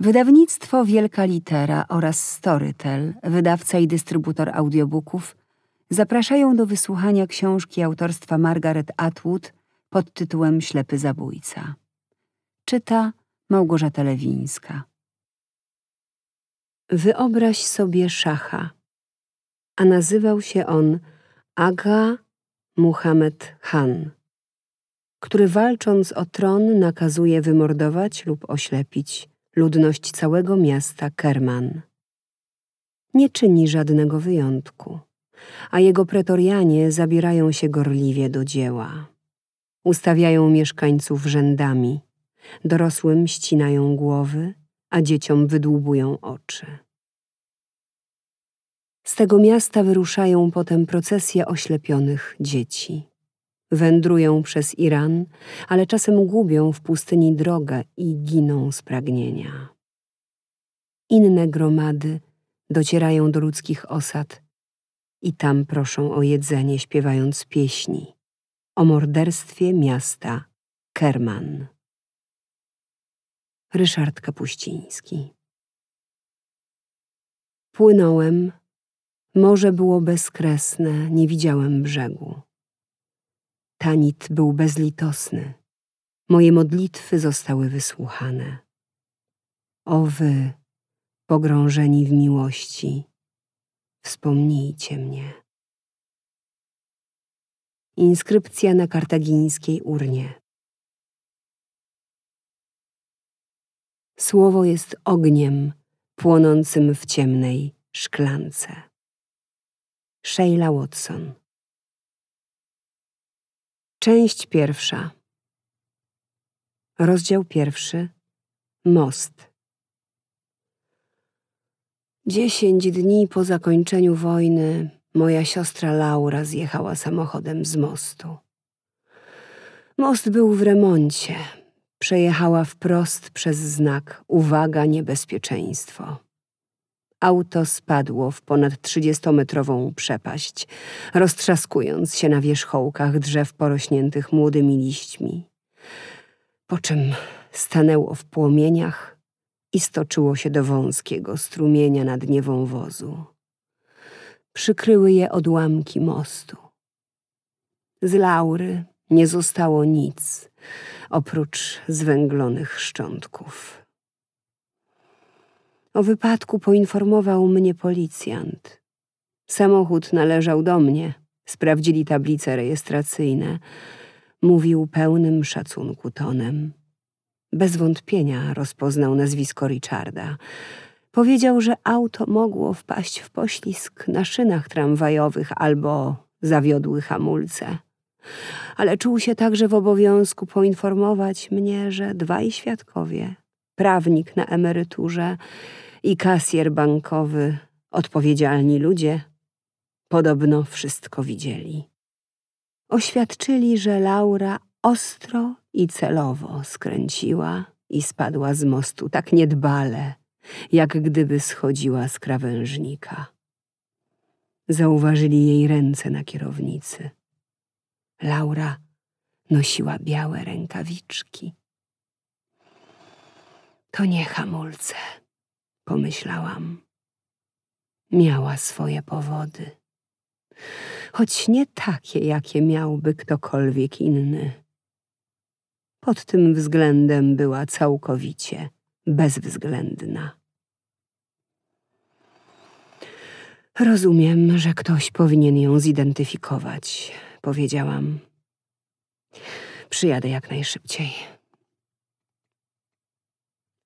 Wydawnictwo Wielka Litera oraz Storytel, wydawca i dystrybutor audiobooków, zapraszają do wysłuchania książki autorstwa Margaret Atwood pod tytułem Ślepy zabójca. Czyta Małgorzata Lewińska. Wyobraź sobie szacha, a nazywał się on Aga Muhammad Khan, który walcząc o tron nakazuje wymordować lub oślepić ludność całego miasta Kerman. Nie czyni żadnego wyjątku, a jego pretorianie zabierają się gorliwie do dzieła. Ustawiają mieszkańców rzędami, dorosłym ścinają głowy, a dzieciom wydłubują oczy. Z tego miasta wyruszają potem procesje oślepionych dzieci wędrują przez Iran, ale czasem gubią w pustyni drogę i giną z pragnienia. Inne gromady docierają do ludzkich osad i tam proszą o jedzenie, śpiewając pieśni o morderstwie miasta Kerman. Ryszard Kapuściński Płynąłem, morze było bezkresne, nie widziałem brzegu. Tanit był bezlitosny. Moje modlitwy zostały wysłuchane. O wy, pogrążeni w miłości, wspomnijcie mnie. Inskrypcja na kartagińskiej urnie. Słowo jest ogniem płonącym w ciemnej szklance. Sheila Watson Część pierwsza. Rozdział pierwszy. Most. Dziesięć dni po zakończeniu wojny moja siostra Laura zjechała samochodem z mostu. Most był w remoncie. Przejechała wprost przez znak Uwaga, niebezpieczeństwo. Auto spadło w ponad 30-metrową przepaść, roztrzaskując się na wierzchołkach drzew porośniętych młodymi liśćmi. Po czym stanęło w płomieniach i stoczyło się do wąskiego strumienia na dnie wąwozu. Przykryły je odłamki mostu. Z laury nie zostało nic oprócz zwęglonych szczątków. O wypadku poinformował mnie policjant. Samochód należał do mnie. Sprawdzili tablice rejestracyjne. Mówił pełnym szacunku tonem. Bez wątpienia rozpoznał nazwisko Richarda. Powiedział, że auto mogło wpaść w poślizg na szynach tramwajowych albo zawiodły hamulce. Ale czuł się także w obowiązku poinformować mnie, że dwaj świadkowie prawnik na emeryturze i kasjer bankowy, odpowiedzialni ludzie, podobno wszystko widzieli. Oświadczyli, że Laura ostro i celowo skręciła i spadła z mostu tak niedbale, jak gdyby schodziła z krawężnika. Zauważyli jej ręce na kierownicy. Laura nosiła białe rękawiczki. To nie hamulce, pomyślałam. Miała swoje powody, choć nie takie, jakie miałby ktokolwiek inny. Pod tym względem była całkowicie bezwzględna. Rozumiem, że ktoś powinien ją zidentyfikować, powiedziałam. Przyjadę jak najszybciej.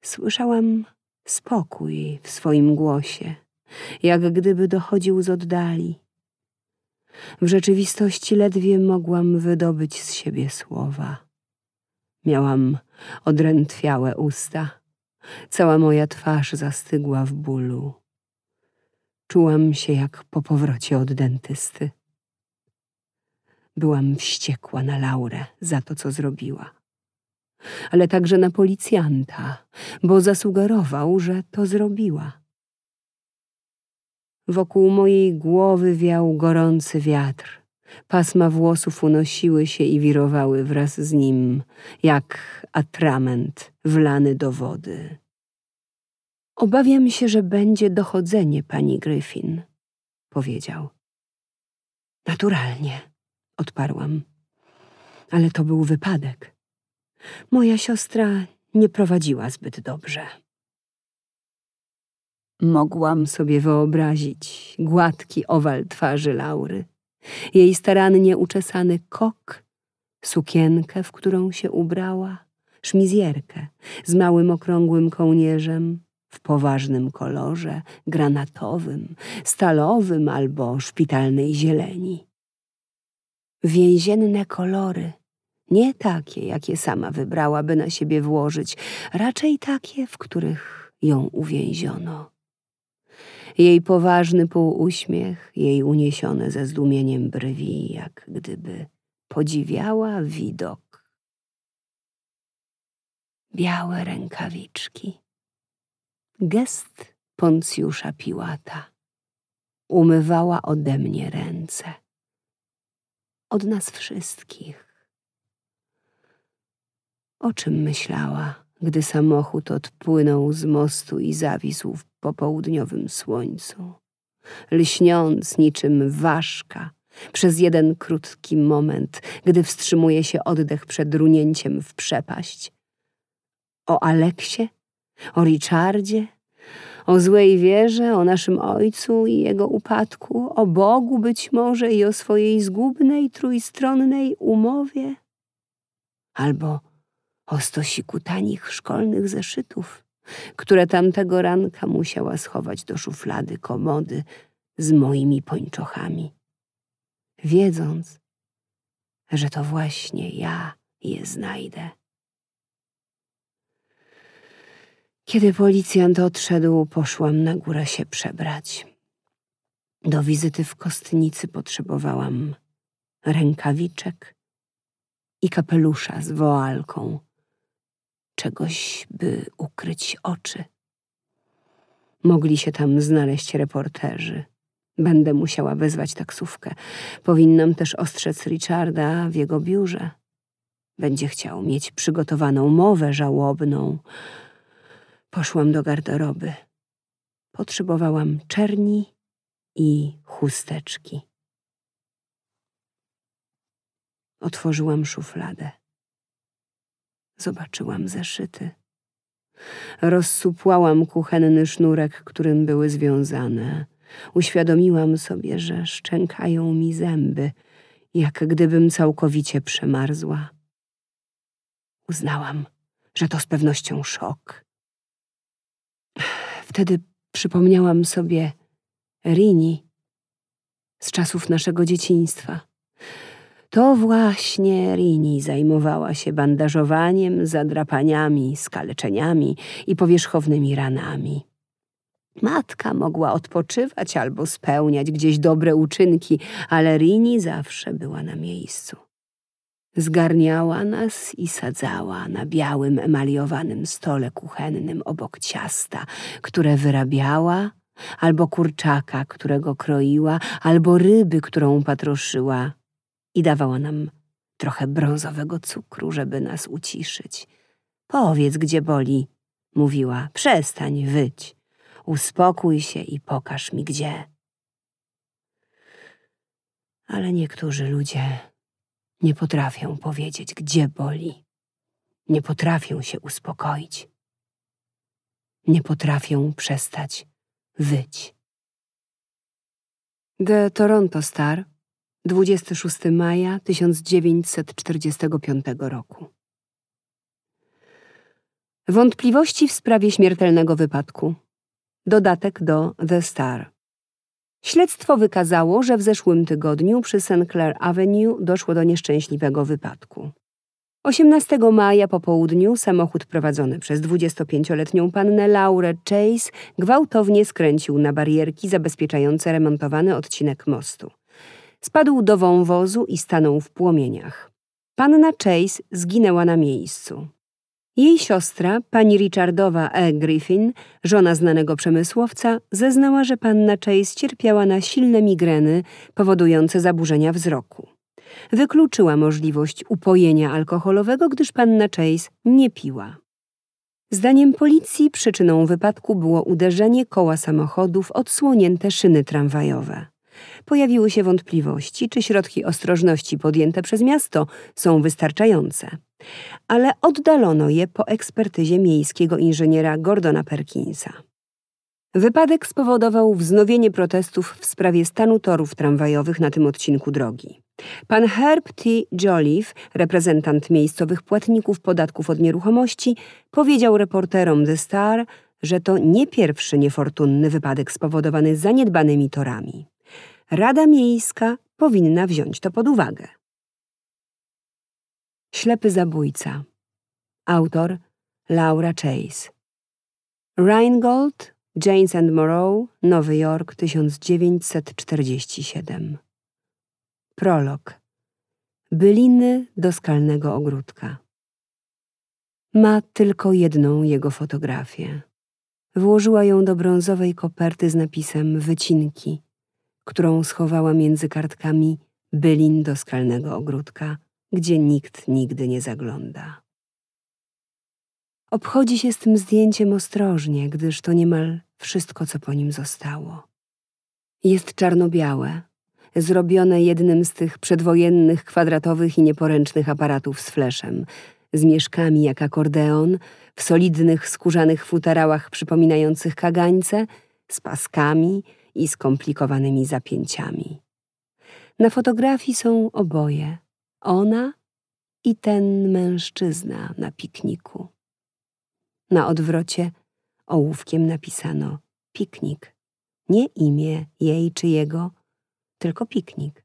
Słyszałam spokój w swoim głosie, jak gdyby dochodził z oddali. W rzeczywistości ledwie mogłam wydobyć z siebie słowa. Miałam odrętwiałe usta. Cała moja twarz zastygła w bólu. Czułam się jak po powrocie od dentysty. Byłam wściekła na Laurę za to, co zrobiła ale także na policjanta, bo zasugerował, że to zrobiła. Wokół mojej głowy wiał gorący wiatr. Pasma włosów unosiły się i wirowały wraz z nim, jak atrament wlany do wody. Obawiam się, że będzie dochodzenie pani Gryfin, powiedział. Naturalnie, odparłam. Ale to był wypadek. Moja siostra nie prowadziła zbyt dobrze. Mogłam sobie wyobrazić gładki owal twarzy Laury, jej starannie uczesany kok, sukienkę, w którą się ubrała, szmizierkę z małym okrągłym kołnierzem w poważnym kolorze, granatowym, stalowym albo szpitalnej zieleni. Więzienne kolory – nie takie, jakie sama wybrałaby na siebie włożyć, raczej takie, w których ją uwięziono. Jej poważny półuśmiech, jej uniesione ze zdumieniem brwi, jak gdyby podziwiała widok. Białe rękawiczki. Gest Poncjusza Piłata. Umywała ode mnie ręce. Od nas wszystkich o czym myślała, gdy samochód odpłynął z mostu i zawisł w popołudniowym słońcu? Lśniąc niczym ważka, przez jeden krótki moment, gdy wstrzymuje się oddech przed runięciem w przepaść. O Aleksie, o Richardzie, o złej wierze, o naszym ojcu i jego upadku, o Bogu być może i o swojej zgubnej, trójstronnej umowie. Albo o stosiku tanich szkolnych zeszytów, które tamtego ranka musiała schować do szuflady komody z moimi pończochami. Wiedząc, że to właśnie ja je znajdę. Kiedy policjant odszedł, poszłam na górę się przebrać. Do wizyty w kostnicy potrzebowałam rękawiczek i kapelusza z woalką czegoś, by ukryć oczy. Mogli się tam znaleźć reporterzy. Będę musiała wezwać taksówkę. Powinnam też ostrzec Richarda w jego biurze. Będzie chciał mieć przygotowaną mowę żałobną. Poszłam do garderoby. Potrzebowałam czerni i chusteczki. Otworzyłam szufladę. Zobaczyłam zeszyty. Rozsupłałam kuchenny sznurek, którym były związane. Uświadomiłam sobie, że szczękają mi zęby, jak gdybym całkowicie przemarzła. Uznałam, że to z pewnością szok. Wtedy przypomniałam sobie Rini z czasów naszego dzieciństwa. To właśnie Rini zajmowała się bandażowaniem, zadrapaniami, skaleczeniami i powierzchownymi ranami. Matka mogła odpoczywać albo spełniać gdzieś dobre uczynki, ale Rini zawsze była na miejscu. Zgarniała nas i sadzała na białym emaliowanym stole kuchennym obok ciasta, które wyrabiała, albo kurczaka, którego kroiła, albo ryby, którą patroszyła i dawała nam trochę brązowego cukru, żeby nas uciszyć. Powiedz, gdzie boli, mówiła, przestań wyć. Uspokój się i pokaż mi gdzie. Ale niektórzy ludzie nie potrafią powiedzieć, gdzie boli. Nie potrafią się uspokoić. Nie potrafią przestać wyć. The Toronto Star 26 maja 1945 roku. Wątpliwości w sprawie śmiertelnego wypadku. Dodatek do The Star. Śledztwo wykazało, że w zeszłym tygodniu przy St. Clair Avenue doszło do nieszczęśliwego wypadku. 18 maja po południu samochód prowadzony przez 25-letnią pannę Laurę Chase gwałtownie skręcił na barierki zabezpieczające remontowany odcinek mostu. Spadł do wąwozu i stanął w płomieniach. Panna Chase zginęła na miejscu. Jej siostra, pani Richardowa E. Griffin, żona znanego przemysłowca, zeznała, że panna Chase cierpiała na silne migreny powodujące zaburzenia wzroku. Wykluczyła możliwość upojenia alkoholowego, gdyż panna Chase nie piła. Zdaniem policji przyczyną wypadku było uderzenie koła samochodów odsłonięte szyny tramwajowe pojawiły się wątpliwości, czy środki ostrożności podjęte przez miasto są wystarczające. Ale oddalono je po ekspertyzie miejskiego inżyniera Gordona Perkinsa. Wypadek spowodował wznowienie protestów w sprawie stanu torów tramwajowych na tym odcinku drogi. Pan Herb T. Joliffe, reprezentant miejscowych płatników podatków od nieruchomości, powiedział reporterom The Star, że to nie pierwszy niefortunny wypadek spowodowany zaniedbanymi torami. Rada Miejska powinna wziąć to pod uwagę. Ślepy zabójca. Autor Laura Chase. Reingold, James and Morrow, Nowy Jork 1947. Prolog. Byliny do skalnego ogródka. Ma tylko jedną jego fotografię. Włożyła ją do brązowej koperty z napisem Wycinki którą schowała między kartkami bylin do skalnego ogródka, gdzie nikt nigdy nie zagląda. Obchodzi się z tym zdjęciem ostrożnie, gdyż to niemal wszystko, co po nim zostało. Jest czarno-białe, zrobione jednym z tych przedwojennych, kwadratowych i nieporęcznych aparatów z fleszem, z mieszkami jak akordeon, w solidnych, skórzanych futerałach przypominających kagańce, z paskami – i skomplikowanymi zapięciami. Na fotografii są oboje, ona i ten mężczyzna na pikniku. Na odwrocie ołówkiem napisano piknik, nie imię jej czy jego, tylko piknik.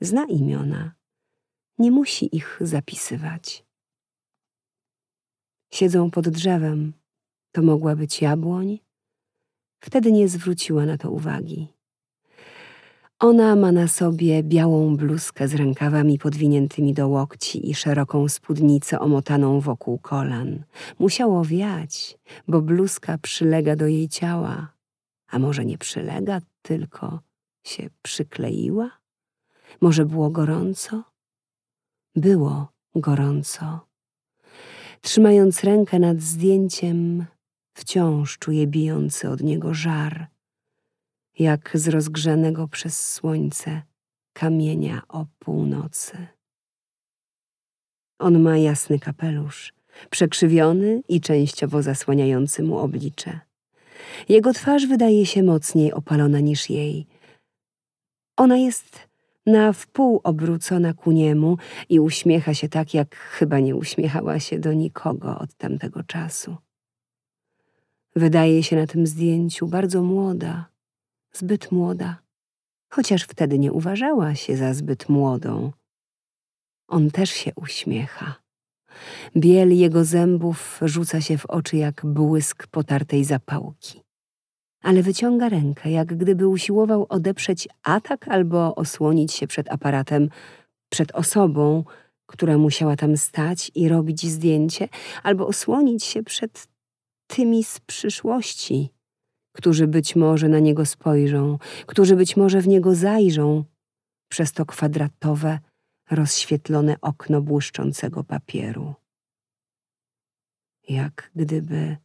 Zna imiona, nie musi ich zapisywać. Siedzą pod drzewem, to mogła być jabłoń, Wtedy nie zwróciła na to uwagi. Ona ma na sobie białą bluzkę z rękawami podwiniętymi do łokci i szeroką spódnicę omotaną wokół kolan. Musiało wiać, bo bluzka przylega do jej ciała. A może nie przylega, tylko się przykleiła? Może było gorąco? Było gorąco. Trzymając rękę nad zdjęciem, Wciąż czuje bijący od niego żar, jak z rozgrzanego przez słońce kamienia o północy. On ma jasny kapelusz, przekrzywiony i częściowo zasłaniający mu oblicze. Jego twarz wydaje się mocniej opalona niż jej. Ona jest na wpół obrócona ku niemu i uśmiecha się tak, jak chyba nie uśmiechała się do nikogo od tamtego czasu. Wydaje się na tym zdjęciu bardzo młoda, zbyt młoda, chociaż wtedy nie uważała się za zbyt młodą. On też się uśmiecha. Biel jego zębów rzuca się w oczy jak błysk potartej zapałki. Ale wyciąga rękę, jak gdyby usiłował odeprzeć atak albo osłonić się przed aparatem, przed osobą, która musiała tam stać i robić zdjęcie, albo osłonić się przed tymi z przyszłości, którzy być może na niego spojrzą, którzy być może w niego zajrzą przez to kwadratowe, rozświetlone okno błyszczącego papieru. Jak gdyby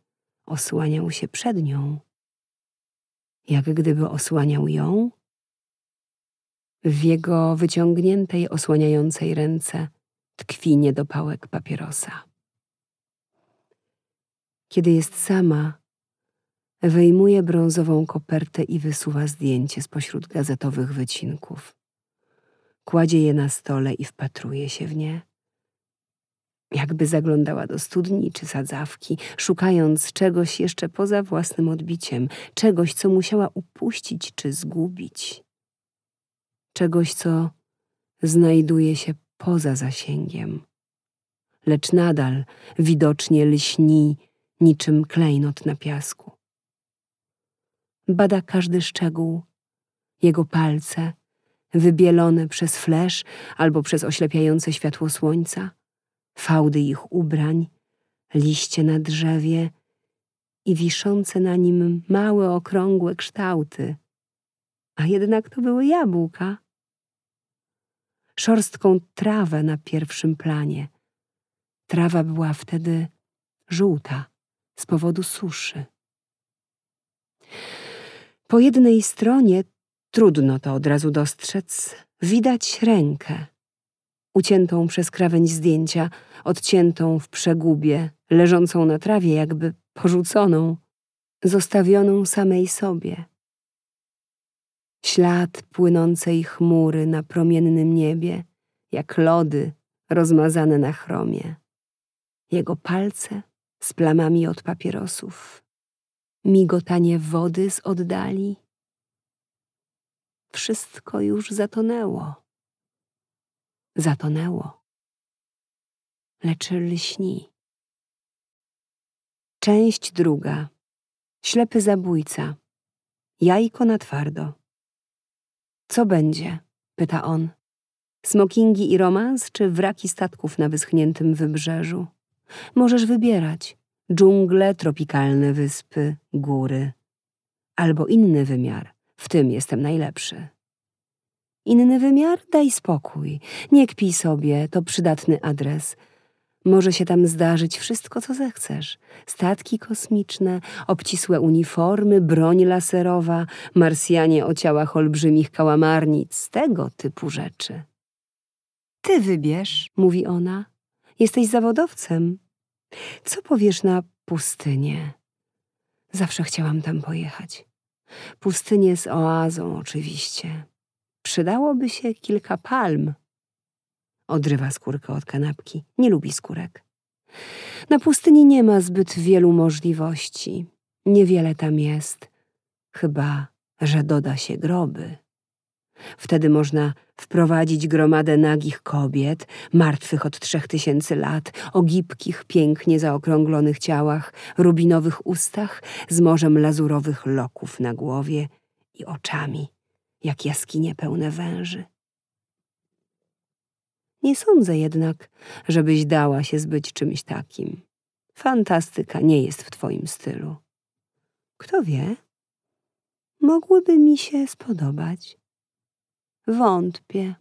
osłaniał się przed nią, jak gdyby osłaniał ją. W jego wyciągniętej, osłaniającej ręce tkwi niedopałek papierosa. Kiedy jest sama, wyjmuje brązową kopertę i wysuwa zdjęcie z pośród gazetowych wycinków. Kładzie je na stole i wpatruje się w nie. Jakby zaglądała do studni czy sadzawki, szukając czegoś jeszcze poza własnym odbiciem, czegoś, co musiała upuścić czy zgubić, czegoś, co znajduje się poza zasięgiem, lecz nadal widocznie lśni niczym klejnot na piasku. Bada każdy szczegół, jego palce, wybielone przez flesz albo przez oślepiające światło słońca, fałdy ich ubrań, liście na drzewie i wiszące na nim małe, okrągłe kształty. A jednak to były jabłka. Szorstką trawę na pierwszym planie. Trawa była wtedy żółta z powodu suszy. Po jednej stronie, trudno to od razu dostrzec, widać rękę, uciętą przez krawędź zdjęcia, odciętą w przegubie, leżącą na trawie jakby porzuconą, zostawioną samej sobie. Ślad płynącej chmury na promiennym niebie, jak lody rozmazane na chromie. Jego palce z plamami od papierosów, migotanie wody z oddali. Wszystko już zatonęło. Zatonęło. Lecz lśni. Część druga. Ślepy zabójca. Jajko na twardo. Co będzie? pyta on. Smokingi i romans, czy wraki statków na wyschniętym wybrzeżu? Możesz wybierać dżungle, tropikalne wyspy, góry albo inny wymiar, w tym jestem najlepszy. Inny wymiar? Daj spokój. Nie kpij sobie, to przydatny adres. Może się tam zdarzyć wszystko, co zechcesz. Statki kosmiczne, obcisłe uniformy, broń laserowa, marsjanie o ciałach olbrzymich kałamarnic, tego typu rzeczy. Ty wybierz, mówi ona. Jesteś zawodowcem. Co powiesz na pustynię? Zawsze chciałam tam pojechać. Pustynię z oazą oczywiście. Przydałoby się kilka palm. Odrywa skórkę od kanapki. Nie lubi skórek. Na pustyni nie ma zbyt wielu możliwości. Niewiele tam jest. Chyba, że doda się groby. Wtedy można wprowadzić gromadę nagich kobiet, martwych od trzech tysięcy lat, o gibkich, pięknie zaokrąglonych ciałach, rubinowych ustach, z morzem lazurowych loków na głowie i oczami, jak jaskinie pełne węży. Nie sądzę jednak, żebyś dała się zbyć czymś takim. Fantastyka nie jest w twoim stylu. Kto wie? Mogłyby mi się spodobać. Wątpię.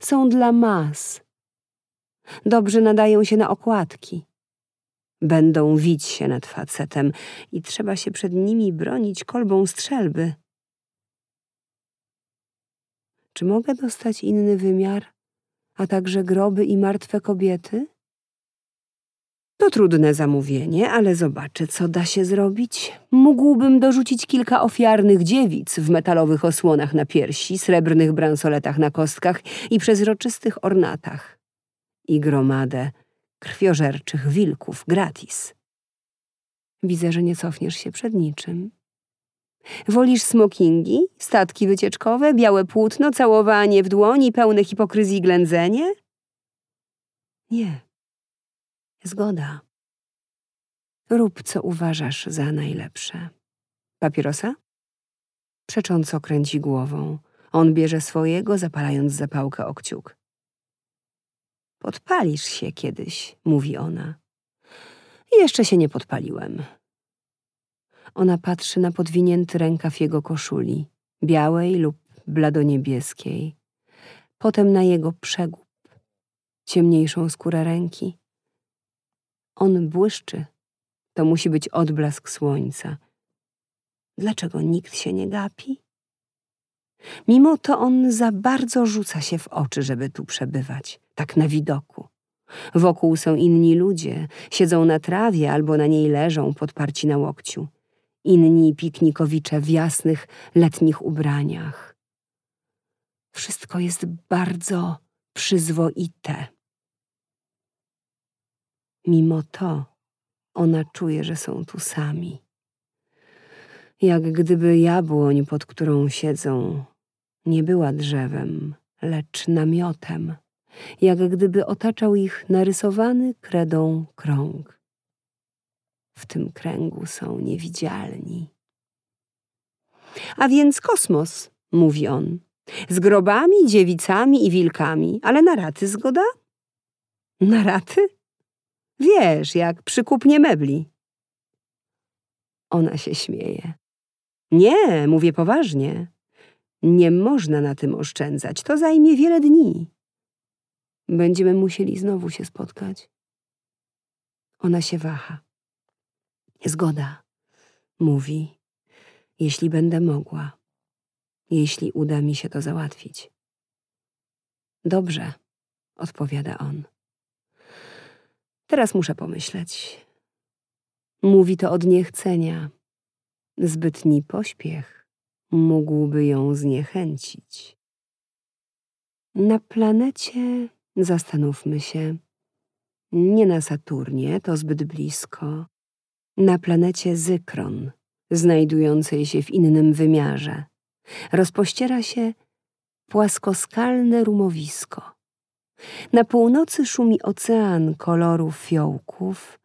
Są dla mas. Dobrze nadają się na okładki. Będą wić się nad facetem i trzeba się przed nimi bronić kolbą strzelby. Czy mogę dostać inny wymiar, a także groby i martwe kobiety? To trudne zamówienie, ale zobaczę, co da się zrobić. Mógłbym dorzucić kilka ofiarnych dziewic w metalowych osłonach na piersi, srebrnych bransoletach na kostkach i przezroczystych ornatach. I gromadę krwiożerczych wilków gratis. Widzę, że nie cofniesz się przed niczym. Wolisz smokingi, statki wycieczkowe, białe płótno, całowanie w dłoni, pełne hipokryzji ględzenie? Nie. Zgoda. Rób, co uważasz za najlepsze. Papierosa? Przecząco kręci głową. On bierze swojego, zapalając zapałkę okciuk. Podpalisz się kiedyś, mówi ona. Jeszcze się nie podpaliłem. Ona patrzy na podwinięty rękaw jego koszuli, białej lub bladoniebieskiej, potem na jego przegub, ciemniejszą skórę ręki, on błyszczy, to musi być odblask słońca. Dlaczego nikt się nie gapi? Mimo to on za bardzo rzuca się w oczy, żeby tu przebywać, tak na widoku. Wokół są inni ludzie, siedzą na trawie albo na niej leżą, podparci na łokciu. Inni piknikowicze w jasnych, letnich ubraniach. Wszystko jest bardzo przyzwoite. Mimo to ona czuje, że są tu sami. Jak gdyby jabłoń, pod którą siedzą, nie była drzewem, lecz namiotem, jak gdyby otaczał ich narysowany kredą krąg. W tym kręgu są niewidzialni. A więc kosmos, mówi on, z grobami, dziewicami i wilkami, ale na raty zgoda? Na raty? Wiesz, jak przykupnie mebli. Ona się śmieje. Nie, mówię poważnie. Nie można na tym oszczędzać. To zajmie wiele dni. Będziemy musieli znowu się spotkać. Ona się waha. Zgoda, mówi, jeśli będę mogła, jeśli uda mi się to załatwić. Dobrze, odpowiada on. Teraz muszę pomyśleć. Mówi to od niechcenia. Zbytni pośpiech mógłby ją zniechęcić. Na planecie zastanówmy się. Nie na Saturnie, to zbyt blisko. Na planecie Zykron, znajdującej się w innym wymiarze, rozpościera się płaskoskalne rumowisko na północy szumi ocean koloru fiołków,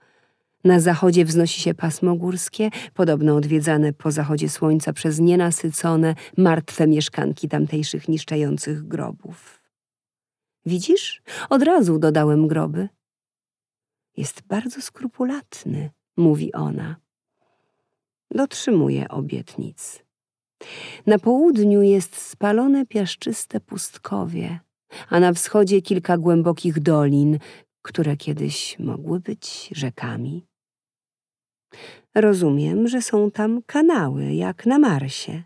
na zachodzie wznosi się pasmo górskie, podobno odwiedzane po zachodzie słońca przez nienasycone, martwe mieszkanki tamtejszych niszczających grobów. Widzisz? Od razu dodałem groby. Jest bardzo skrupulatny, mówi ona. Dotrzymuje obietnic. Na południu jest spalone piaszczyste pustkowie – a na wschodzie kilka głębokich dolin, które kiedyś mogły być rzekami. Rozumiem, że są tam kanały, jak na Marsie.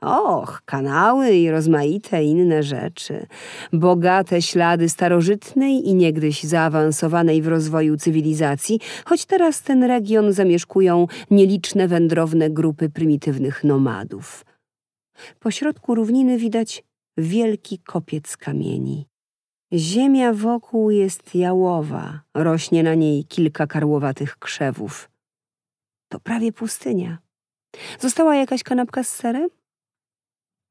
Och, kanały i rozmaite inne rzeczy, bogate ślady starożytnej i niegdyś zaawansowanej w rozwoju cywilizacji, choć teraz ten region zamieszkują nieliczne wędrowne grupy prymitywnych nomadów. Pośrodku równiny widać wielki kopiec kamieni. Ziemia wokół jest jałowa, rośnie na niej kilka karłowatych krzewów. To prawie pustynia. Została jakaś kanapka z serem?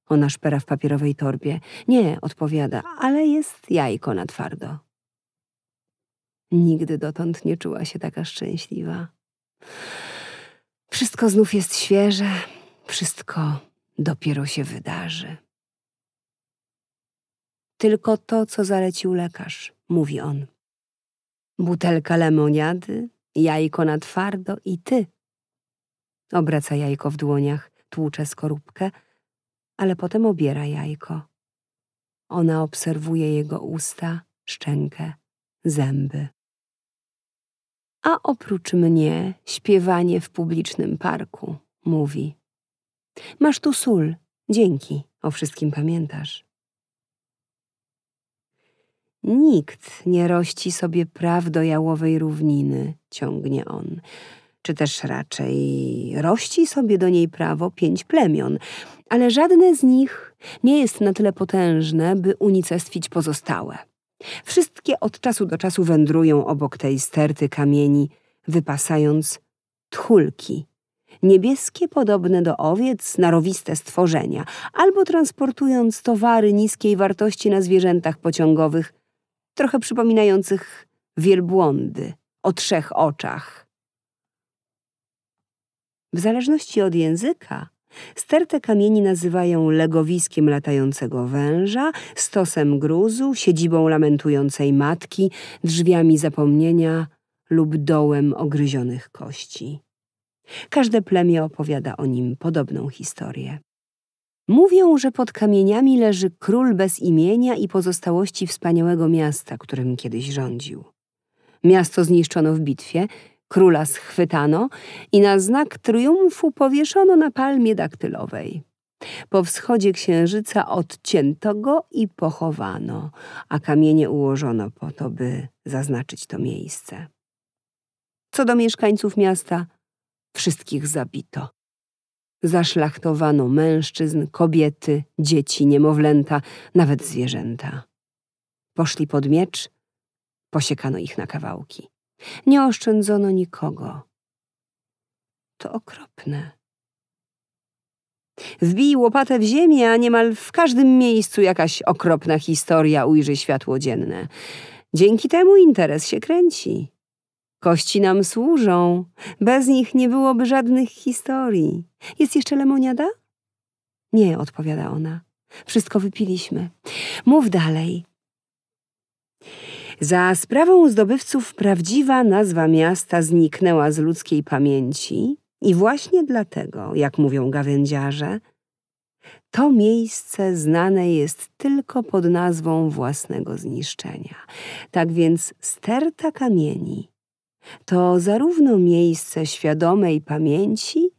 Ona szpera w papierowej torbie. Nie, odpowiada, ale jest jajko na twardo. Nigdy dotąd nie czuła się taka szczęśliwa. Wszystko znów jest świeże, wszystko dopiero się wydarzy tylko to, co zalecił lekarz, mówi on. Butelka lemoniady, jajko na twardo i ty. Obraca jajko w dłoniach, tłucze skorupkę, ale potem obiera jajko. Ona obserwuje jego usta, szczękę, zęby. A oprócz mnie śpiewanie w publicznym parku, mówi. Masz tu sól, dzięki, o wszystkim pamiętasz. Nikt nie rości sobie praw do jałowej równiny, ciągnie on, czy też raczej rości sobie do niej prawo pięć plemion, ale żadne z nich nie jest na tyle potężne, by unicestwić pozostałe. Wszystkie od czasu do czasu wędrują obok tej sterty kamieni, wypasając tchulki niebieskie podobne do owiec, narowiste stworzenia, albo transportując towary niskiej wartości na zwierzętach pociągowych trochę przypominających wielbłądy o trzech oczach. W zależności od języka, sterte kamieni nazywają legowiskiem latającego węża, stosem gruzu, siedzibą lamentującej matki, drzwiami zapomnienia lub dołem ogryzionych kości. Każde plemię opowiada o nim podobną historię. Mówią, że pod kamieniami leży król bez imienia i pozostałości wspaniałego miasta, którym kiedyś rządził. Miasto zniszczono w bitwie, króla schwytano i na znak triumfu powieszono na palmie daktylowej. Po wschodzie księżyca odcięto go i pochowano, a kamienie ułożono po to, by zaznaczyć to miejsce. Co do mieszkańców miasta, wszystkich zabito zaszlachtowano mężczyzn, kobiety, dzieci, niemowlęta, nawet zwierzęta. Poszli pod miecz, posiekano ich na kawałki. Nie oszczędzono nikogo. To okropne. Wbij łopatę w ziemię, a niemal w każdym miejscu jakaś okropna historia ujrzy światło dzienne. Dzięki temu interes się kręci. Kości nam służą. Bez nich nie byłoby żadnych historii. Jest jeszcze lemoniada? Nie, odpowiada ona. Wszystko wypiliśmy. Mów dalej. Za sprawą zdobywców prawdziwa nazwa miasta zniknęła z ludzkiej pamięci i właśnie dlatego, jak mówią gawędziarze, to miejsce znane jest tylko pod nazwą własnego zniszczenia. Tak więc sterta kamieni to zarówno miejsce świadomej pamięci,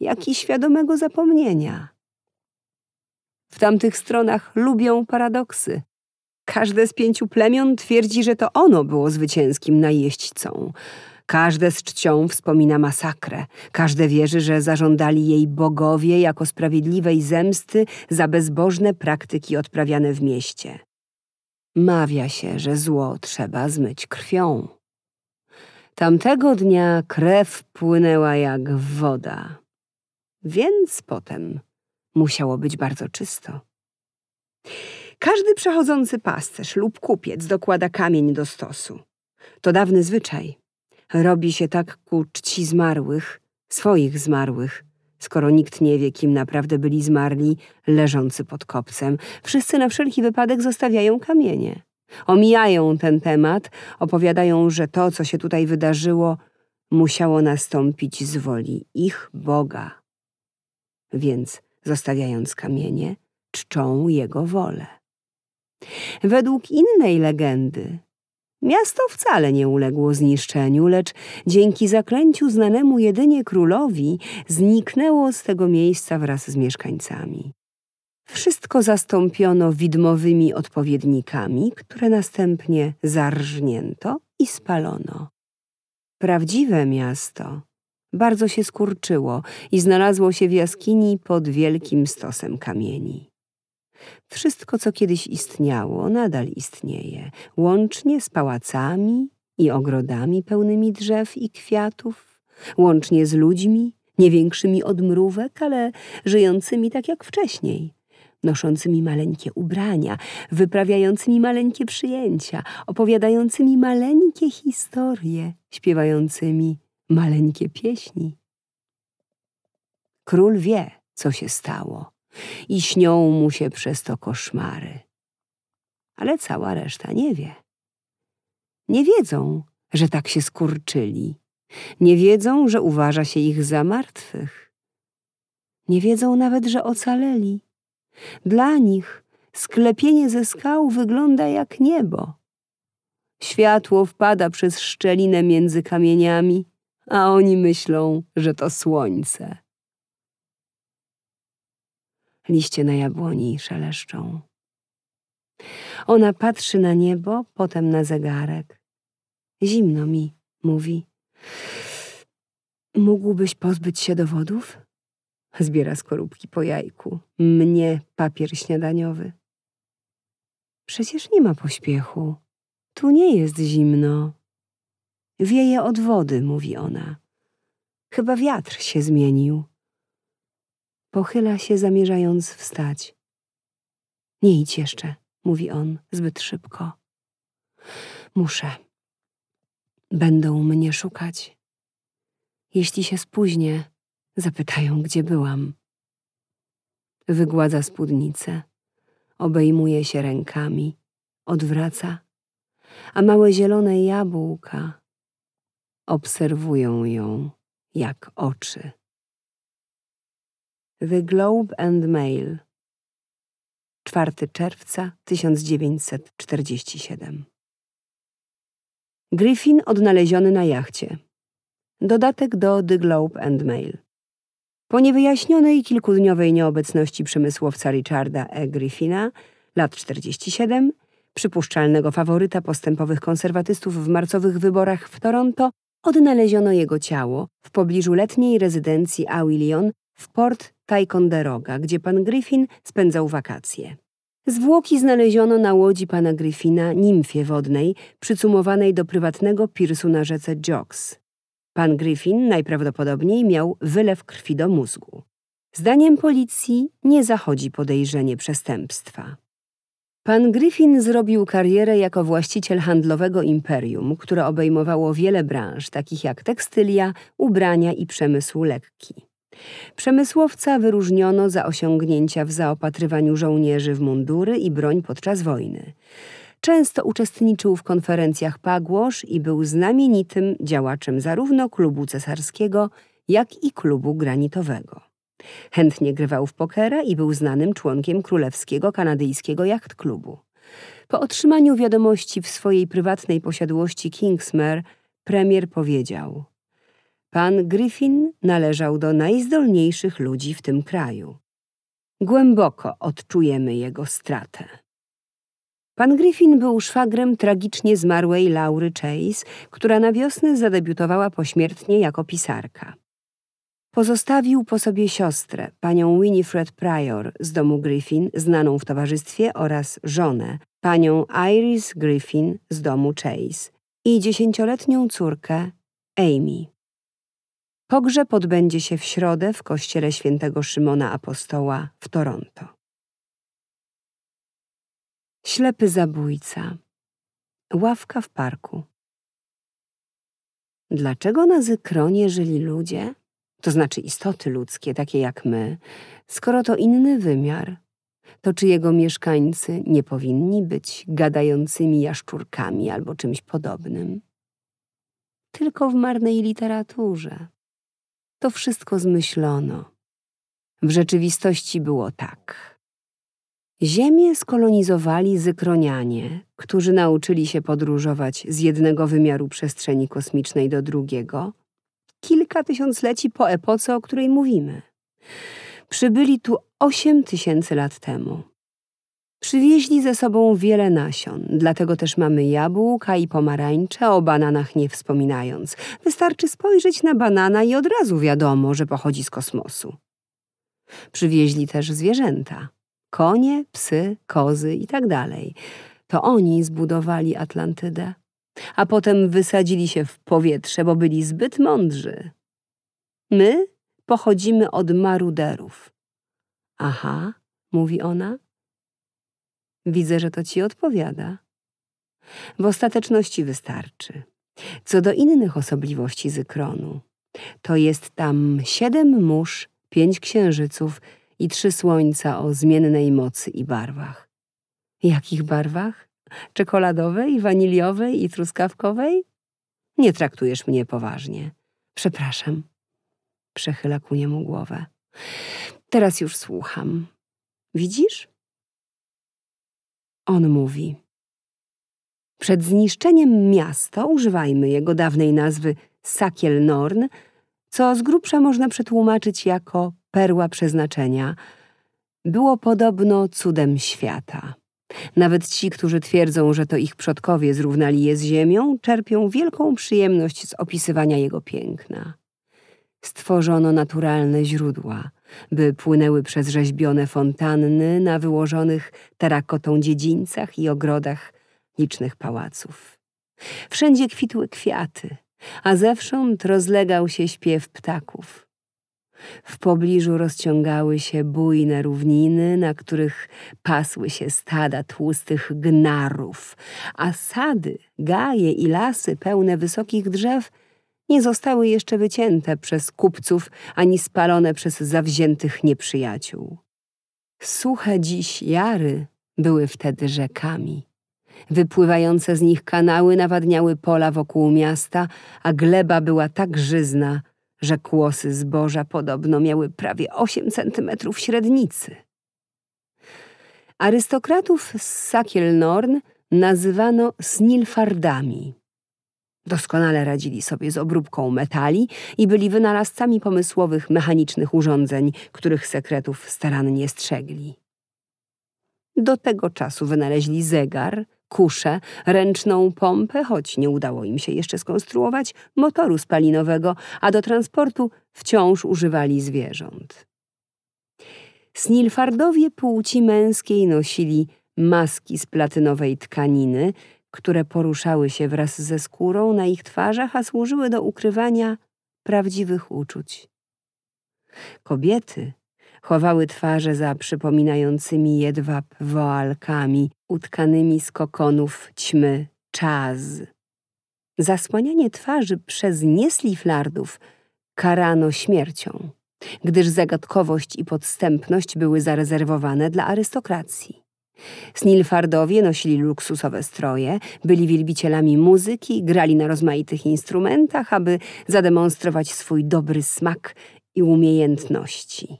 jak i świadomego zapomnienia. W tamtych stronach lubią paradoksy. Każde z pięciu plemion twierdzi, że to ono było zwycięskim najeźdźcą. Każde z czcią wspomina masakrę. Każde wierzy, że zażądali jej bogowie jako sprawiedliwej zemsty za bezbożne praktyki odprawiane w mieście. Mawia się, że zło trzeba zmyć krwią. Tamtego dnia krew płynęła jak woda. Więc potem musiało być bardzo czysto. Każdy przechodzący pasterz lub kupiec dokłada kamień do stosu. To dawny zwyczaj. Robi się tak ku czci zmarłych, swoich zmarłych, skoro nikt nie wie, kim naprawdę byli zmarli, leżący pod kopcem. Wszyscy na wszelki wypadek zostawiają kamienie. Omijają ten temat, opowiadają, że to, co się tutaj wydarzyło, musiało nastąpić z woli ich Boga. Więc, zostawiając kamienie, czczą jego wolę. Według innej legendy, miasto wcale nie uległo zniszczeniu, lecz dzięki zaklęciu znanemu jedynie królowi zniknęło z tego miejsca wraz z mieszkańcami. Wszystko zastąpiono widmowymi odpowiednikami, które następnie zarżnięto i spalono. Prawdziwe miasto bardzo się skurczyło i znalazło się w jaskini pod wielkim stosem kamieni. Wszystko, co kiedyś istniało, nadal istnieje, łącznie z pałacami i ogrodami pełnymi drzew i kwiatów, łącznie z ludźmi, nie większymi od mrówek, ale żyjącymi tak jak wcześniej noszącymi maleńkie ubrania, wyprawiającymi maleńkie przyjęcia, opowiadającymi maleńkie historie, śpiewającymi maleńkie pieśni. Król wie, co się stało i śnią mu się przez to koszmary. Ale cała reszta nie wie. Nie wiedzą, że tak się skurczyli. Nie wiedzą, że uważa się ich za martwych. Nie wiedzą nawet, że ocaleli. Dla nich sklepienie ze skał wygląda jak niebo. Światło wpada przez szczelinę między kamieniami, a oni myślą, że to słońce. Liście na jabłoni szeleszczą. Ona patrzy na niebo, potem na zegarek. Zimno mi, mówi. Mógłbyś pozbyć się dowodów? Zbiera skorupki po jajku. Mnie papier śniadaniowy. Przecież nie ma pośpiechu. Tu nie jest zimno. Wieje od wody, mówi ona. Chyba wiatr się zmienił. Pochyla się, zamierzając wstać. Nie idź jeszcze, mówi on zbyt szybko. Muszę. Będą mnie szukać. Jeśli się spóźnię, Zapytają, gdzie byłam. Wygładza spódnicę, obejmuje się rękami, odwraca, a małe zielone jabłka obserwują ją jak oczy. The Globe and Mail 4 czerwca 1947 Griffin odnaleziony na jachcie. Dodatek do The Globe and Mail. Po niewyjaśnionej kilkudniowej nieobecności przemysłowca Richarda E. Griffina, lat 47, przypuszczalnego faworyta postępowych konserwatystów w marcowych wyborach w Toronto, odnaleziono jego ciało w pobliżu letniej rezydencji Awilion w port Ticonderoga, gdzie pan Griffin spędzał wakacje. Zwłoki znaleziono na łodzi pana Griffina, nimfie wodnej, przycumowanej do prywatnego pirsu na rzece Jocks. Pan Griffin najprawdopodobniej miał wylew krwi do mózgu. Zdaniem policji nie zachodzi podejrzenie przestępstwa. Pan Griffin zrobił karierę jako właściciel handlowego imperium, które obejmowało wiele branż, takich jak tekstylia, ubrania i przemysł lekki. Przemysłowca wyróżniono za osiągnięcia w zaopatrywaniu żołnierzy w mundury i broń podczas wojny. Często uczestniczył w konferencjach Pagłosz i był znamienitym działaczem zarówno klubu cesarskiego, jak i klubu granitowego. Chętnie grywał w pokera i był znanym członkiem Królewskiego Kanadyjskiego Jacht Klubu. Po otrzymaniu wiadomości w swojej prywatnej posiadłości Kingsmere premier powiedział Pan Griffin należał do najzdolniejszych ludzi w tym kraju. Głęboko odczujemy jego stratę. Pan Griffin był szwagrem tragicznie zmarłej Laury Chase, która na wiosnę zadebiutowała pośmiertnie jako pisarka. Pozostawił po sobie siostrę, panią Winifred Pryor z domu Griffin, znaną w towarzystwie, oraz żonę, panią Iris Griffin z domu Chase i dziesięcioletnią córkę Amy. Pogrzeb odbędzie się w środę w kościele świętego Szymona Apostoła w Toronto. Ślepy zabójca. Ławka w parku. Dlaczego na Zykronie żyli ludzie, to znaczy istoty ludzkie, takie jak my, skoro to inny wymiar? To czy jego mieszkańcy nie powinni być gadającymi jaszczurkami albo czymś podobnym? Tylko w marnej literaturze. To wszystko zmyślono. W rzeczywistości było tak. Ziemię skolonizowali Zykronianie, którzy nauczyli się podróżować z jednego wymiaru przestrzeni kosmicznej do drugiego, kilka tysiącleci po epoce, o której mówimy. Przybyli tu osiem tysięcy lat temu. Przywieźli ze sobą wiele nasion, dlatego też mamy jabłka i pomarańcze, o bananach nie wspominając. Wystarczy spojrzeć na banana i od razu wiadomo, że pochodzi z kosmosu. Przywieźli też zwierzęta. Konie, psy, kozy i tak dalej. To oni zbudowali Atlantydę, a potem wysadzili się w powietrze, bo byli zbyt mądrzy. My pochodzimy od maruderów. Aha, mówi ona. Widzę, że to ci odpowiada. W ostateczności wystarczy. Co do innych osobliwości Zykronu, to jest tam siedem mórz, pięć księżyców i trzy słońca o zmiennej mocy i barwach. Jakich barwach? Czekoladowej, waniliowej i truskawkowej? Nie traktujesz mnie poważnie. Przepraszam. Przechyla ku niemu głowę. Teraz już słucham. Widzisz? On mówi. Przed zniszczeniem miasta używajmy jego dawnej nazwy Sakiel Norn, co z grubsza można przetłumaczyć jako perła przeznaczenia, było podobno cudem świata. Nawet ci, którzy twierdzą, że to ich przodkowie zrównali je z ziemią, czerpią wielką przyjemność z opisywania jego piękna. Stworzono naturalne źródła, by płynęły przez rzeźbione fontanny na wyłożonych terakotą dziedzińcach i ogrodach licznych pałaców. Wszędzie kwitły kwiaty, a zewsząd rozlegał się śpiew ptaków. W pobliżu rozciągały się bujne równiny, na których pasły się stada tłustych gnarów, a sady, gaje i lasy pełne wysokich drzew nie zostały jeszcze wycięte przez kupców ani spalone przez zawziętych nieprzyjaciół. Suche dziś jary były wtedy rzekami. Wypływające z nich kanały nawadniały pola wokół miasta, a gleba była tak żyzna, że kłosy zboża podobno miały prawie 8 centymetrów średnicy. Arystokratów z Sakielnorn nazywano snilfardami. Doskonale radzili sobie z obróbką metali i byli wynalazcami pomysłowych mechanicznych urządzeń, których sekretów starannie strzegli. Do tego czasu wynaleźli zegar, kuszę, ręczną pompę, choć nie udało im się jeszcze skonstruować motoru spalinowego, a do transportu wciąż używali zwierząt. Snilfardowie płci męskiej nosili maski z platynowej tkaniny, które poruszały się wraz ze skórą na ich twarzach, a służyły do ukrywania prawdziwych uczuć. Kobiety chowały twarze za przypominającymi jedwab woalkami utkanymi z kokonów ćmy czas. Zasłanianie twarzy przez niesliflardów karano śmiercią, gdyż zagadkowość i podstępność były zarezerwowane dla arystokracji. Snilfardowie nosili luksusowe stroje, byli wielbicielami muzyki, grali na rozmaitych instrumentach, aby zademonstrować swój dobry smak i umiejętności.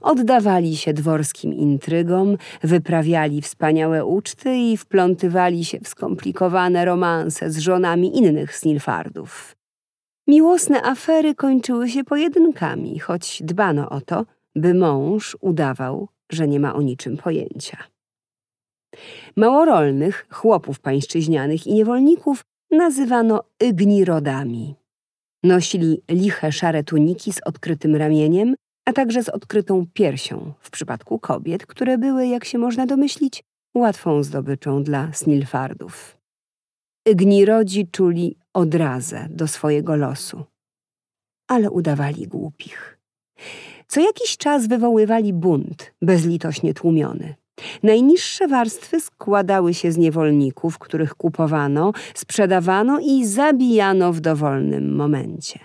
Oddawali się dworskim intrygom, wyprawiali wspaniałe uczty i wplątywali się w skomplikowane romanse z żonami innych snilfardów. Miłosne afery kończyły się pojedynkami, choć dbano o to, by mąż udawał, że nie ma o niczym pojęcia. Małorolnych, chłopów pańszczyźnianych i niewolników nazywano ygnirodami. Nosili liche szare tuniki z odkrytym ramieniem, a także z odkrytą piersią w przypadku kobiet, które były, jak się można domyślić, łatwą zdobyczą dla snilfardów. Gnirodzi czuli odrazę do swojego losu, ale udawali głupich. Co jakiś czas wywoływali bunt, bezlitośnie tłumiony. Najniższe warstwy składały się z niewolników, których kupowano, sprzedawano i zabijano w dowolnym momencie.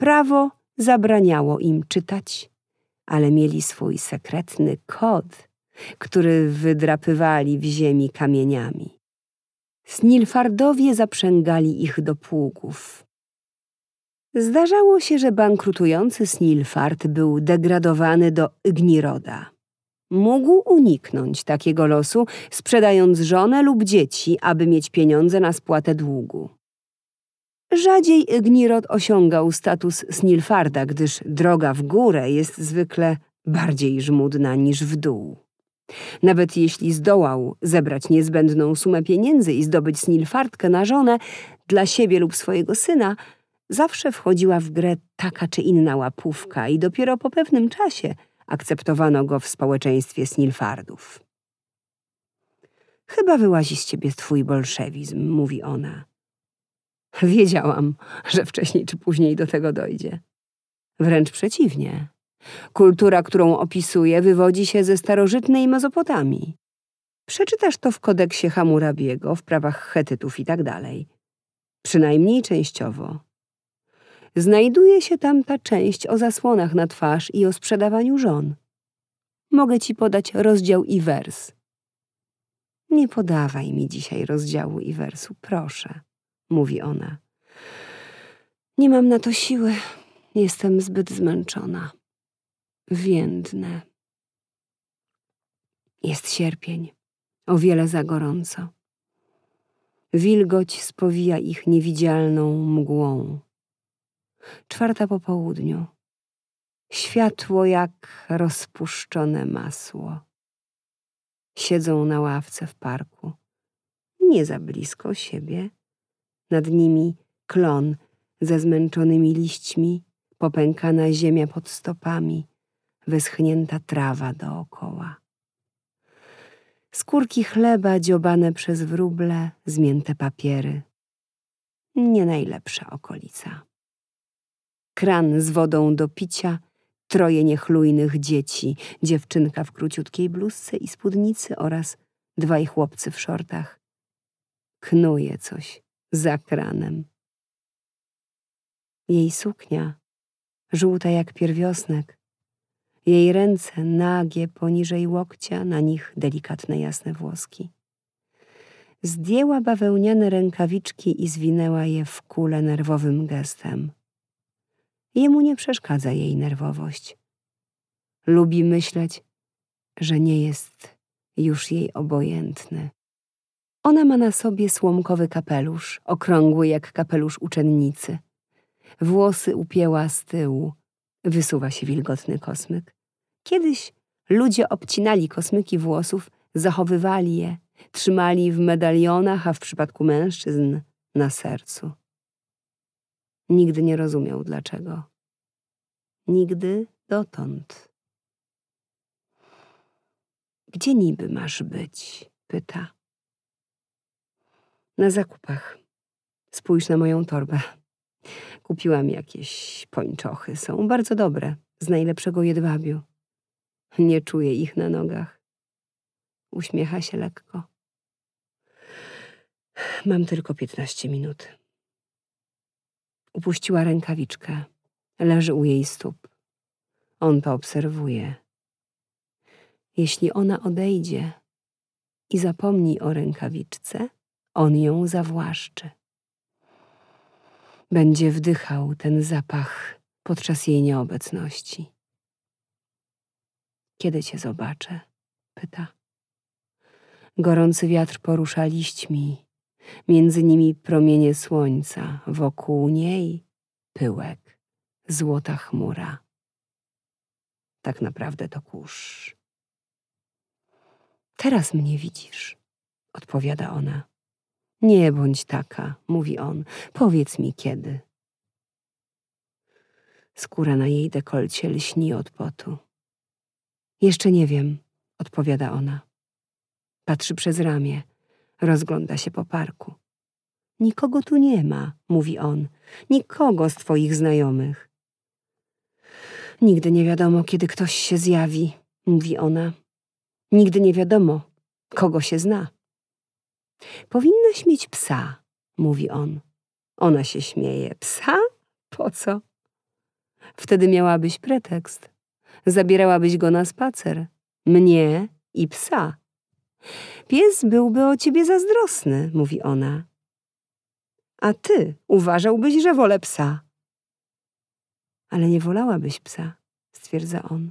Prawo zabraniało im czytać, ale mieli swój sekretny kod, który wydrapywali w ziemi kamieniami. Snilfardowie zaprzęgali ich do pługów. Zdarzało się, że bankrutujący Snilfard był degradowany do Gniroda. Mógł uniknąć takiego losu, sprzedając żonę lub dzieci, aby mieć pieniądze na spłatę długu. Rzadziej Gnirod osiągał status Snilfarda, gdyż droga w górę jest zwykle bardziej żmudna niż w dół. Nawet jeśli zdołał zebrać niezbędną sumę pieniędzy i zdobyć Snilfardkę na żonę dla siebie lub swojego syna, zawsze wchodziła w grę taka czy inna łapówka i dopiero po pewnym czasie akceptowano go w społeczeństwie Snilfardów. Chyba wyłazi z ciebie twój bolszewizm, mówi ona. Wiedziałam, że wcześniej czy później do tego dojdzie. Wręcz przeciwnie. Kultura, którą opisuje, wywodzi się ze starożytnej Mezopotamii. Przeczytasz to w kodeksie Hamurabiego, w prawach Chetytów itd. Tak Przynajmniej częściowo. Znajduje się tam ta część o zasłonach na twarz i o sprzedawaniu żon. Mogę ci podać rozdział i wers. Nie podawaj mi dzisiaj rozdziału i wersu, proszę mówi ona. Nie mam na to siły. Jestem zbyt zmęczona. Więdne. Jest sierpień. O wiele za gorąco. Wilgoć spowija ich niewidzialną mgłą. Czwarta po południu. Światło jak rozpuszczone masło. Siedzą na ławce w parku. Nie za blisko siebie nad nimi klon ze zmęczonymi liśćmi, popękana ziemia pod stopami, wyschnięta trawa dookoła. Skórki chleba dziobane przez wróble, zmięte papiery. Nie najlepsza okolica. Kran z wodą do picia, troje niechlujnych dzieci, dziewczynka w króciutkiej bluzce i spódnicy oraz dwaj chłopcy w szortach. Knuje coś za kranem. Jej suknia, żółta jak pierwiosnek, jej ręce nagie poniżej łokcia, na nich delikatne jasne włoski. Zdjęła bawełniane rękawiczki i zwinęła je w kule nerwowym gestem. Jemu nie przeszkadza jej nerwowość. Lubi myśleć, że nie jest już jej obojętny. Ona ma na sobie słomkowy kapelusz, okrągły jak kapelusz uczennicy. Włosy upięła z tyłu. Wysuwa się wilgotny kosmyk. Kiedyś ludzie obcinali kosmyki włosów, zachowywali je, trzymali w medalionach, a w przypadku mężczyzn na sercu. Nigdy nie rozumiał dlaczego. Nigdy dotąd. Gdzie niby masz być? pyta. Na zakupach. Spójrz na moją torbę. Kupiłam jakieś pończochy. Są bardzo dobre, z najlepszego jedwabiu. Nie czuję ich na nogach. Uśmiecha się lekko. Mam tylko piętnaście minut. Upuściła rękawiczkę. Leży u jej stóp. On to obserwuje. Jeśli ona odejdzie i zapomni o rękawiczce, on ją zawłaszczy. Będzie wdychał ten zapach podczas jej nieobecności. Kiedy cię zobaczę? pyta. Gorący wiatr porusza liśćmi, między nimi promienie słońca, wokół niej pyłek, złota chmura. Tak naprawdę to kurz. Teraz mnie widzisz, odpowiada ona. Nie bądź taka, mówi on. Powiedz mi kiedy. Skóra na jej dekolcie lśni od potu. Jeszcze nie wiem, odpowiada ona. Patrzy przez ramię, rozgląda się po parku. Nikogo tu nie ma, mówi on. Nikogo z twoich znajomych. Nigdy nie wiadomo, kiedy ktoś się zjawi, mówi ona. Nigdy nie wiadomo, kogo się zna. Powinnaś mieć psa, mówi on. Ona się śmieje. Psa? Po co? Wtedy miałabyś pretekst. Zabierałabyś go na spacer. Mnie i psa. Pies byłby o ciebie zazdrosny, mówi ona. A ty uważałbyś, że wolę psa. Ale nie wolałabyś psa, stwierdza on.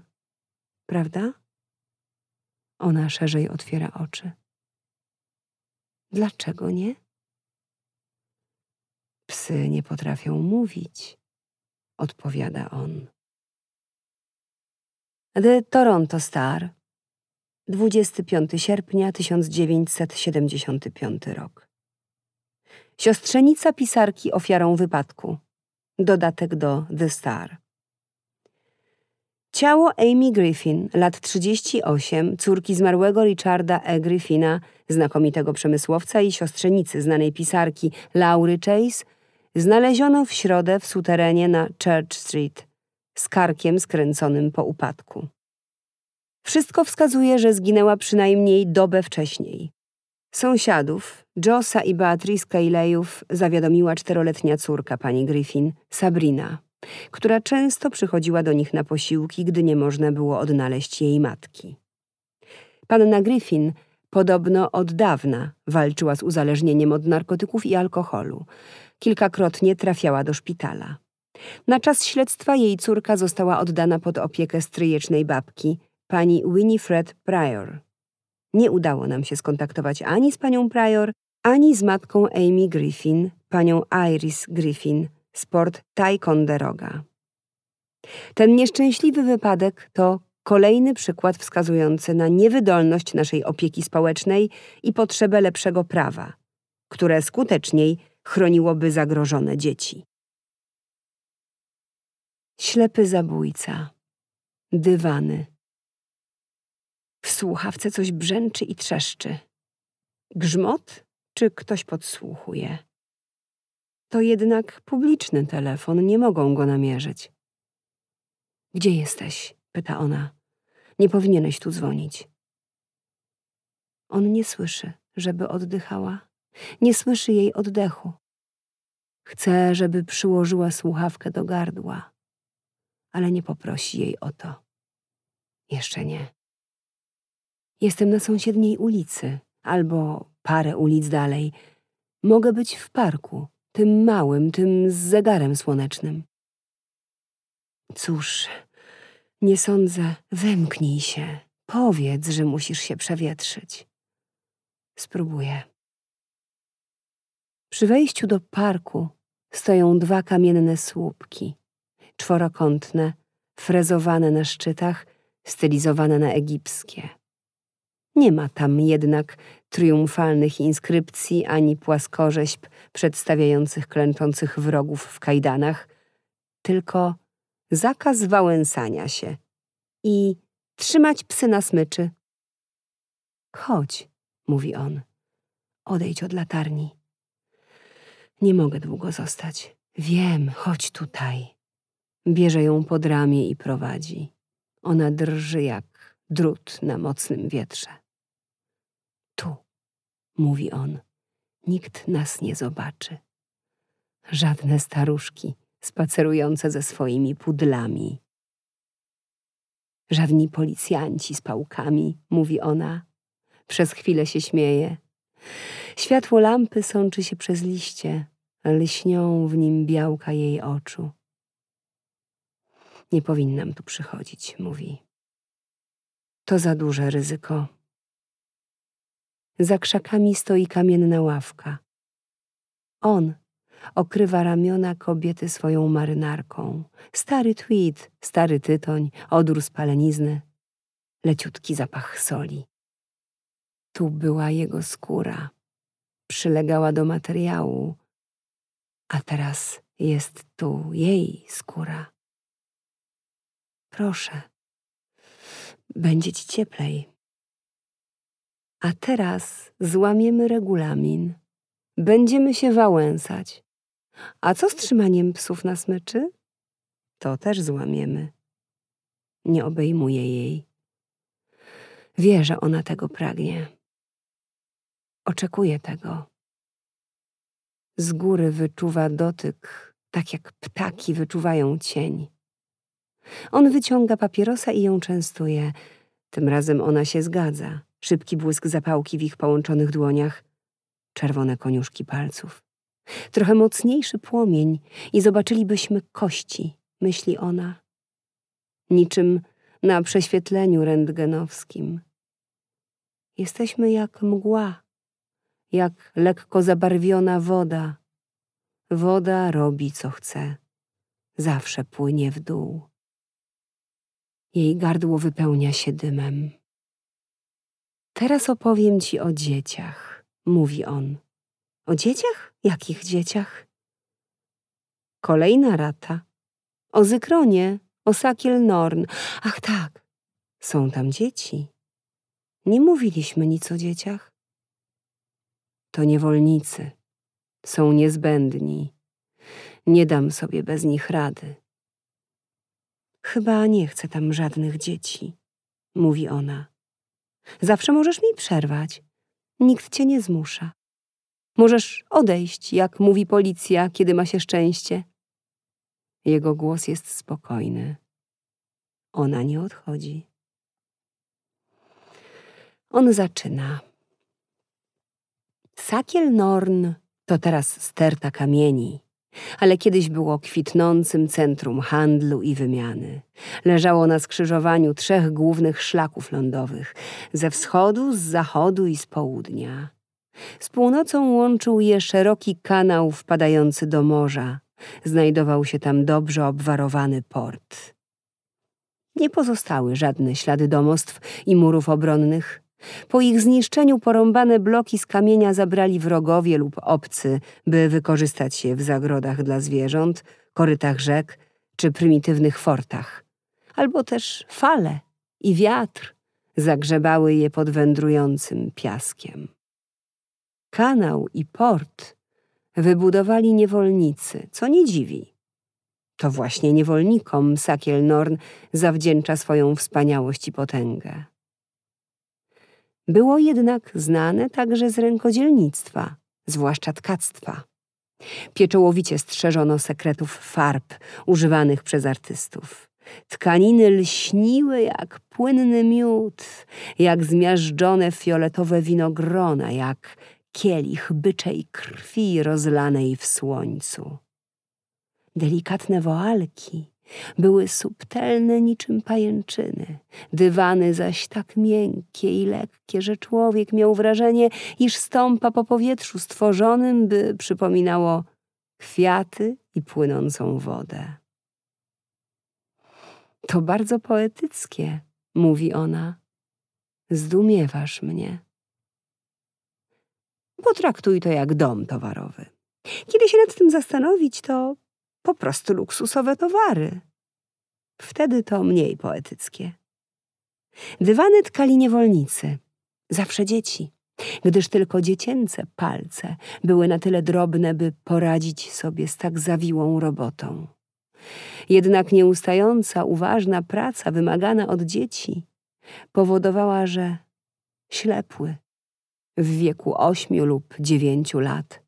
Prawda? Ona szerzej otwiera oczy. Dlaczego nie? Psy nie potrafią mówić, odpowiada on. The Toronto Star, 25 sierpnia 1975 rok. Siostrzenica pisarki ofiarą wypadku. Dodatek do The Star. Ciało Amy Griffin, lat 38, córki zmarłego Richarda E. Griffina, znakomitego przemysłowca i siostrzenicy znanej pisarki Laury Chase, znaleziono w środę w suterenie na Church Street z karkiem skręconym po upadku. Wszystko wskazuje, że zginęła przynajmniej dobę wcześniej. Sąsiadów, Josa i Beatrice Kejlejów, zawiadomiła czteroletnia córka pani Griffin, Sabrina która często przychodziła do nich na posiłki, gdy nie można było odnaleźć jej matki. Panna Griffin podobno od dawna walczyła z uzależnieniem od narkotyków i alkoholu. Kilkakrotnie trafiała do szpitala. Na czas śledztwa jej córka została oddana pod opiekę stryjecznej babki, pani Winifred Pryor. Nie udało nam się skontaktować ani z panią Pryor, ani z matką Amy Griffin, panią Iris Griffin, sport Ticonderoga. Ten nieszczęśliwy wypadek to kolejny przykład wskazujący na niewydolność naszej opieki społecznej i potrzebę lepszego prawa, które skuteczniej chroniłoby zagrożone dzieci. Ślepy zabójca. Dywany. W słuchawce coś brzęczy i trzeszczy. Grzmot, czy ktoś podsłuchuje? To jednak publiczny telefon, nie mogą go namierzyć. Gdzie jesteś? pyta ona. Nie powinieneś tu dzwonić. On nie słyszy, żeby oddychała. Nie słyszy jej oddechu. Chce, żeby przyłożyła słuchawkę do gardła, ale nie poprosi jej o to. Jeszcze nie. Jestem na sąsiedniej ulicy, albo parę ulic dalej. Mogę być w parku tym małym, tym z zegarem słonecznym. Cóż, nie sądzę, wymknij się. Powiedz, że musisz się przewietrzyć. Spróbuję. Przy wejściu do parku stoją dwa kamienne słupki, czworokątne, frezowane na szczytach, stylizowane na egipskie. Nie ma tam jednak triumfalnych inskrypcji ani płaskorzeźb przedstawiających klęczących wrogów w kajdanach, tylko zakaz wałęsania się i trzymać psy na smyczy. Chodź, mówi on, odejdź od latarni. Nie mogę długo zostać. Wiem, chodź tutaj. Bierze ją pod ramię i prowadzi. Ona drży jak drut na mocnym wietrze. Tu, mówi on, nikt nas nie zobaczy. Żadne staruszki spacerujące ze swoimi pudlami. Żadni policjanci z pałkami, mówi ona. Przez chwilę się śmieje. Światło lampy sączy się przez liście, lśnią w nim białka jej oczu. Nie powinnam tu przychodzić, mówi. To za duże ryzyko. Za krzakami stoi kamienna ławka. On okrywa ramiona kobiety swoją marynarką. Stary tweed, stary tytoń, odór spalenizny, leciutki zapach soli. Tu była jego skóra, przylegała do materiału, a teraz jest tu jej skóra. Proszę, będzie ci cieplej. A teraz złamiemy regulamin. Będziemy się wałęsać. A co z trzymaniem psów na smyczy? To też złamiemy. Nie obejmuje jej. Wie, że ona tego pragnie. Oczekuje tego. Z góry wyczuwa dotyk, tak jak ptaki wyczuwają cień. On wyciąga papierosa i ją częstuje. Tym razem ona się zgadza szybki błysk zapałki w ich połączonych dłoniach, czerwone koniuszki palców. Trochę mocniejszy płomień i zobaczylibyśmy kości, myśli ona. Niczym na prześwietleniu rentgenowskim. Jesteśmy jak mgła, jak lekko zabarwiona woda. Woda robi co chce, zawsze płynie w dół. Jej gardło wypełnia się dymem. Teraz opowiem ci o dzieciach, mówi on. O dzieciach? Jakich dzieciach? Kolejna rata. O Zykronie, o Sakiel Norn. Ach tak, są tam dzieci. Nie mówiliśmy nic o dzieciach. To niewolnicy. Są niezbędni. Nie dam sobie bez nich rady. Chyba nie chcę tam żadnych dzieci, mówi ona. Zawsze możesz mi przerwać. Nikt cię nie zmusza. Możesz odejść, jak mówi policja, kiedy ma się szczęście. Jego głos jest spokojny. Ona nie odchodzi. On zaczyna. Sakiel Norn to teraz sterta kamieni, ale kiedyś było kwitnącym centrum handlu i wymiany. Leżało na skrzyżowaniu trzech głównych szlaków lądowych ze wschodu, z zachodu i z południa. Z północą łączył je szeroki kanał wpadający do morza. Znajdował się tam dobrze obwarowany port. Nie pozostały żadne ślady domostw i murów obronnych, po ich zniszczeniu porąbane bloki z kamienia zabrali wrogowie lub obcy, by wykorzystać je w zagrodach dla zwierząt, korytach rzek czy prymitywnych fortach. Albo też fale i wiatr zagrzebały je pod wędrującym piaskiem. Kanał i port wybudowali niewolnicy, co nie dziwi. To właśnie niewolnikom Sakiel Norn zawdzięcza swoją wspaniałość i potęgę. Było jednak znane także z rękodzielnictwa, zwłaszcza tkactwa. Pieczołowicie strzeżono sekretów farb używanych przez artystów. Tkaniny lśniły jak płynny miód, jak zmiażdżone fioletowe winogrona, jak kielich byczej krwi rozlanej w słońcu. Delikatne woalki były subtelne niczym pajęczyny, dywany zaś tak miękkie i lekkie, że człowiek miał wrażenie, iż stąpa po powietrzu stworzonym, by przypominało kwiaty i płynącą wodę. To bardzo poetyckie, mówi ona. Zdumiewasz mnie. Potraktuj to jak dom towarowy. Kiedy się nad tym zastanowić, to po prostu luksusowe towary. Wtedy to mniej poetyckie. Dywany tkali niewolnicy, zawsze dzieci, gdyż tylko dziecięce palce były na tyle drobne, by poradzić sobie z tak zawiłą robotą. Jednak nieustająca, uważna praca wymagana od dzieci powodowała, że ślepły w wieku ośmiu lub dziewięciu lat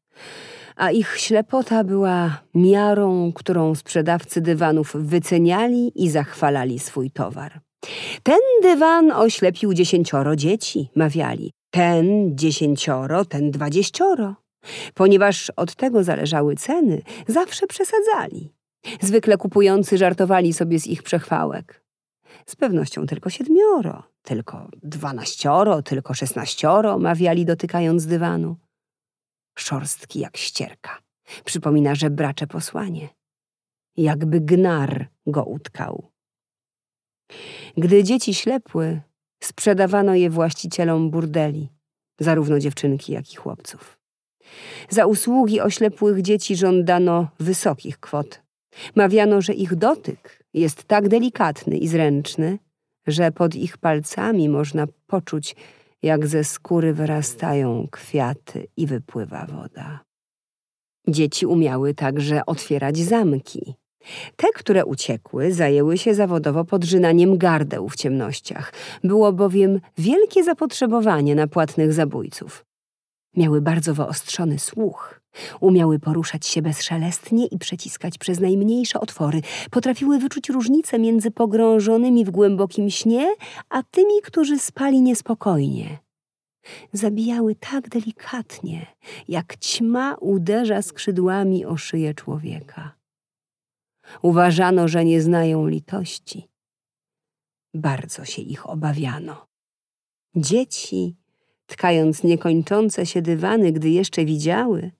a ich ślepota była miarą, którą sprzedawcy dywanów wyceniali i zachwalali swój towar. Ten dywan oślepił dziesięcioro dzieci, mawiali. Ten dziesięcioro, ten dwadzieścioro. Ponieważ od tego zależały ceny, zawsze przesadzali. Zwykle kupujący żartowali sobie z ich przechwałek. Z pewnością tylko siedmioro, tylko dwanaścioro, tylko szesnaścioro, mawiali dotykając dywanu szorstki jak ścierka. Przypomina żebracze posłanie. Jakby gnar go utkał. Gdy dzieci ślepły, sprzedawano je właścicielom burdeli, zarówno dziewczynki, jak i chłopców. Za usługi oślepłych dzieci żądano wysokich kwot. Mawiano, że ich dotyk jest tak delikatny i zręczny, że pod ich palcami można poczuć jak ze skóry wyrastają kwiaty i wypływa woda. Dzieci umiały także otwierać zamki. Te, które uciekły, zajęły się zawodowo podrzynaniem gardeł w ciemnościach. Było bowiem wielkie zapotrzebowanie na płatnych zabójców. Miały bardzo wyostrzony słuch. Umiały poruszać się bezszelestnie i przeciskać przez najmniejsze otwory. Potrafiły wyczuć różnicę między pogrążonymi w głębokim śnie, a tymi, którzy spali niespokojnie. Zabijały tak delikatnie, jak ćma uderza skrzydłami o szyję człowieka. Uważano, że nie znają litości. Bardzo się ich obawiano. Dzieci, tkając niekończące się dywany, gdy jeszcze widziały,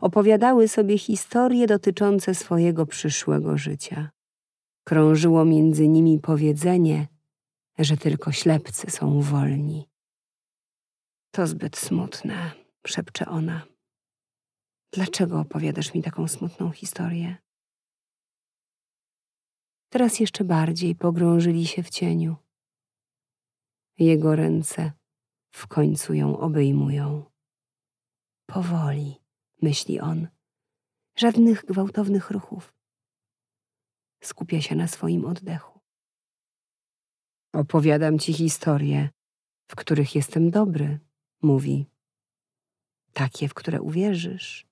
Opowiadały sobie historie dotyczące swojego przyszłego życia. Krążyło między nimi powiedzenie, że tylko ślepcy są wolni. To zbyt smutne, szepcze ona. Dlaczego opowiadasz mi taką smutną historię? Teraz jeszcze bardziej pogrążyli się w cieniu. Jego ręce w końcu ją obejmują. Powoli myśli on. Żadnych gwałtownych ruchów. Skupia się na swoim oddechu. Opowiadam ci historie, w których jestem dobry, mówi. Takie, w które uwierzysz.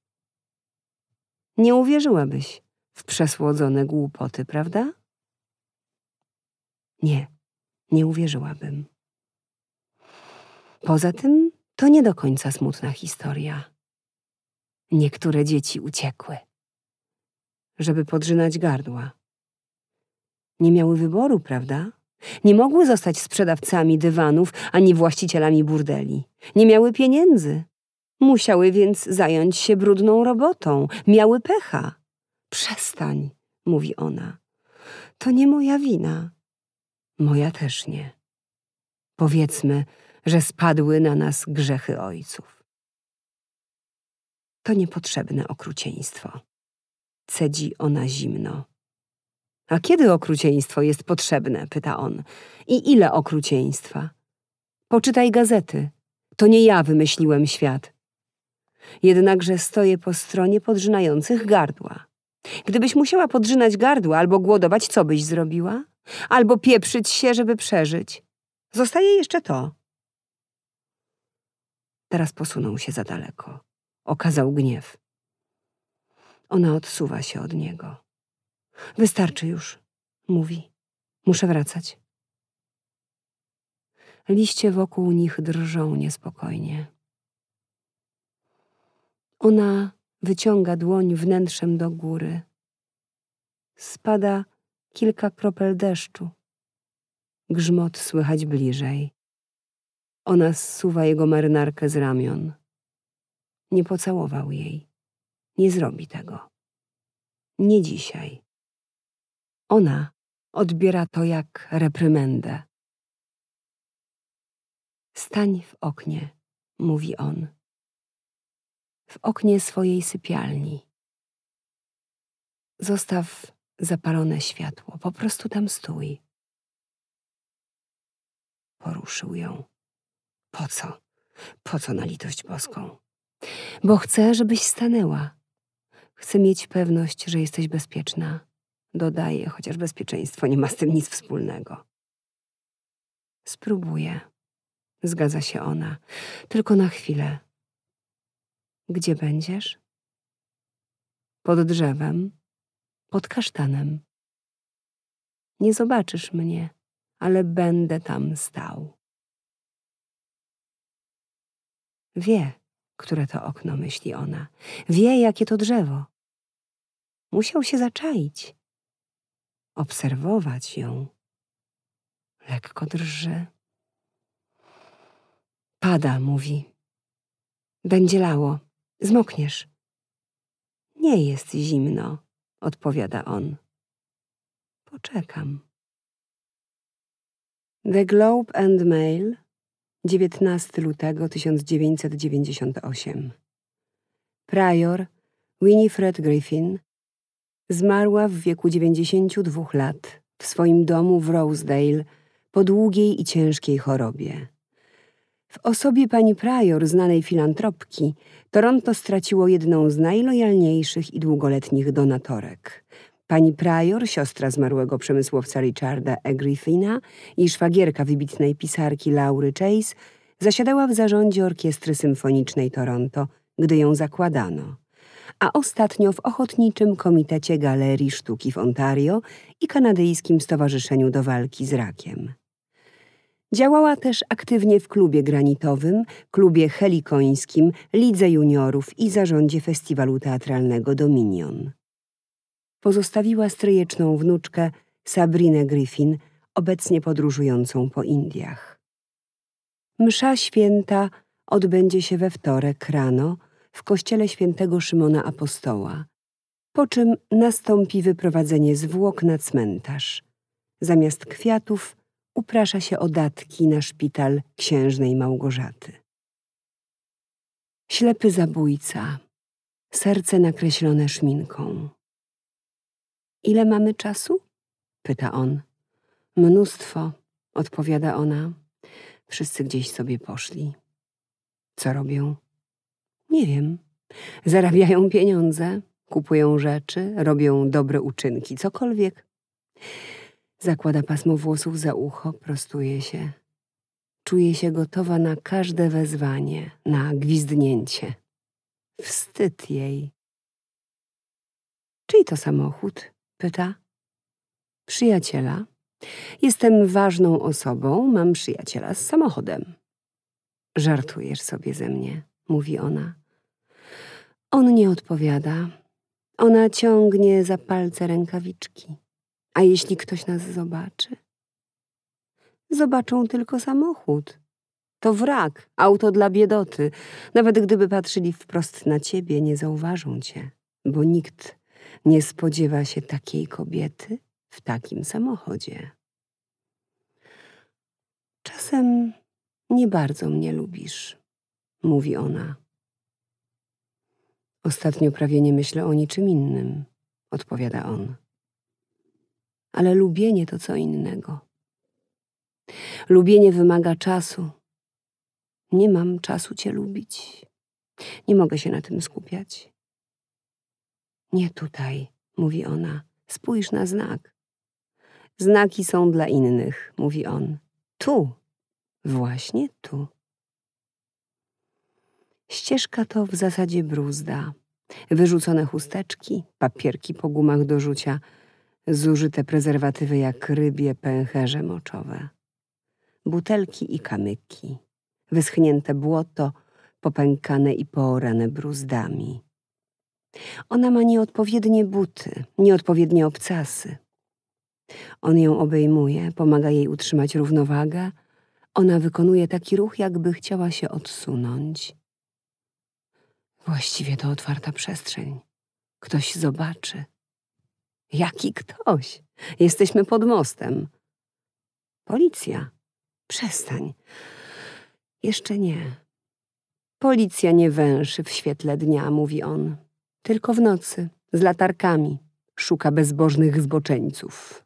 Nie uwierzyłabyś w przesłodzone głupoty, prawda? Nie, nie uwierzyłabym. Poza tym to nie do końca smutna historia. Niektóre dzieci uciekły, żeby podrzynać gardła. Nie miały wyboru, prawda? Nie mogły zostać sprzedawcami dywanów ani właścicielami burdeli. Nie miały pieniędzy. Musiały więc zająć się brudną robotą. Miały pecha. Przestań, mówi ona. To nie moja wina. Moja też nie. Powiedzmy, że spadły na nas grzechy ojców to niepotrzebne okrucieństwo. Cedzi ona zimno. A kiedy okrucieństwo jest potrzebne? pyta on. I ile okrucieństwa? Poczytaj gazety. To nie ja wymyśliłem świat. Jednakże stoję po stronie podrzynających gardła. Gdybyś musiała podrzynać gardła albo głodować, co byś zrobiła? Albo pieprzyć się, żeby przeżyć. Zostaje jeszcze to. Teraz posunął się za daleko okazał gniew. Ona odsuwa się od niego. Wystarczy już, mówi. Muszę wracać. Liście wokół nich drżą niespokojnie. Ona wyciąga dłoń wnętrzem do góry. Spada kilka kropel deszczu. Grzmot słychać bliżej. Ona zsuwa jego marynarkę z ramion. Nie pocałował jej. Nie zrobi tego. Nie dzisiaj. Ona odbiera to jak reprymendę. Stań w oknie, mówi on. W oknie swojej sypialni. Zostaw zapalone światło, po prostu tam stój. Poruszył ją. Po co? Po co na litość boską? bo chcę, żebyś stanęła. Chcę mieć pewność, że jesteś bezpieczna. Dodaję, chociaż bezpieczeństwo nie ma z tym nic wspólnego. Spróbuję. Zgadza się ona. Tylko na chwilę. Gdzie będziesz? Pod drzewem, pod kasztanem. Nie zobaczysz mnie, ale będę tam stał. Wie, które to okno, myśli ona. Wie, jakie to drzewo. Musiał się zaczaić, obserwować ją. Lekko drży. Pada, mówi. Będzie lało, zmokniesz. Nie jest zimno, odpowiada on. Poczekam. The Globe and Mail 19 lutego 1998. Prior Winifred Griffin zmarła w wieku 92 lat w swoim domu w Rosedale po długiej i ciężkiej chorobie. W osobie pani Prior, znanej filantropki, Toronto straciło jedną z najlojalniejszych i długoletnich donatorek, Pani Prior, siostra zmarłego przemysłowca Richarda E. Griffina i szwagierka wybitnej pisarki Laury Chase, zasiadała w zarządzie Orkiestry Symfonicznej Toronto, gdy ją zakładano, a ostatnio w Ochotniczym Komitecie Galerii Sztuki w Ontario i Kanadyjskim Stowarzyszeniu do Walki z Rakiem. Działała też aktywnie w klubie granitowym, klubie helikońskim, lidze juniorów i zarządzie festiwalu teatralnego Dominion pozostawiła stryjeczną wnuczkę Sabrinę Griffin, obecnie podróżującą po Indiach. Msza święta odbędzie się we wtorek rano w kościele świętego Szymona Apostoła, po czym nastąpi wyprowadzenie zwłok na cmentarz. Zamiast kwiatów uprasza się odatki na szpital księżnej Małgorzaty. Ślepy zabójca, serce nakreślone szminką. Ile mamy czasu? pyta on. Mnóstwo, odpowiada ona. Wszyscy gdzieś sobie poszli. Co robią? Nie wiem. Zarabiają pieniądze, kupują rzeczy, robią dobre uczynki, cokolwiek. Zakłada pasmo włosów za ucho, prostuje się. Czuje się gotowa na każde wezwanie, na gwizdnięcie. Wstyd jej. Czyj to samochód? Pyta. Przyjaciela. Jestem ważną osobą, mam przyjaciela z samochodem. Żartujesz sobie ze mnie, mówi ona. On nie odpowiada. Ona ciągnie za palce rękawiczki. A jeśli ktoś nas zobaczy? Zobaczą tylko samochód. To wrak, auto dla biedoty. Nawet gdyby patrzyli wprost na ciebie, nie zauważą cię, bo nikt nie spodziewa się takiej kobiety w takim samochodzie. Czasem nie bardzo mnie lubisz, mówi ona. Ostatnio prawie nie myślę o niczym innym, odpowiada on. Ale lubienie to co innego. Lubienie wymaga czasu. Nie mam czasu cię lubić. Nie mogę się na tym skupiać. Nie tutaj, mówi ona. Spójrz na znak. Znaki są dla innych, mówi on. Tu, właśnie tu. Ścieżka to w zasadzie bruzda. Wyrzucone chusteczki, papierki po gumach do rzucia, zużyte prezerwatywy jak rybie pęcherze moczowe. Butelki i kamyki, wyschnięte błoto, popękane i poorane bruzdami. Ona ma nieodpowiednie buty, nieodpowiednie obcasy. On ją obejmuje, pomaga jej utrzymać równowagę. Ona wykonuje taki ruch, jakby chciała się odsunąć. Właściwie to otwarta przestrzeń. Ktoś zobaczy. Jaki ktoś? Jesteśmy pod mostem. Policja. Przestań. Jeszcze nie. Policja nie węszy w świetle dnia, mówi on. Tylko w nocy, z latarkami, szuka bezbożnych zboczeńców.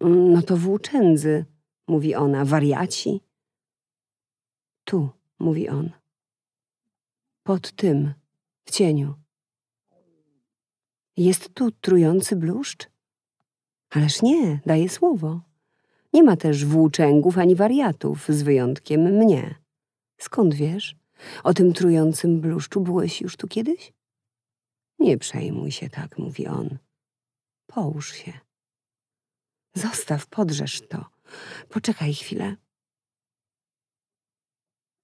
Mm, no to włóczędzy, mówi ona, wariaci. Tu, mówi on. Pod tym, w cieniu. Jest tu trujący bluszcz? Ależ nie, daje słowo. Nie ma też włóczęgów ani wariatów, z wyjątkiem mnie. Skąd wiesz? O tym trującym bluszczu byłeś już tu kiedyś? Nie przejmuj się tak, mówi on. Połóż się. Zostaw, podrzesz to. Poczekaj chwilę.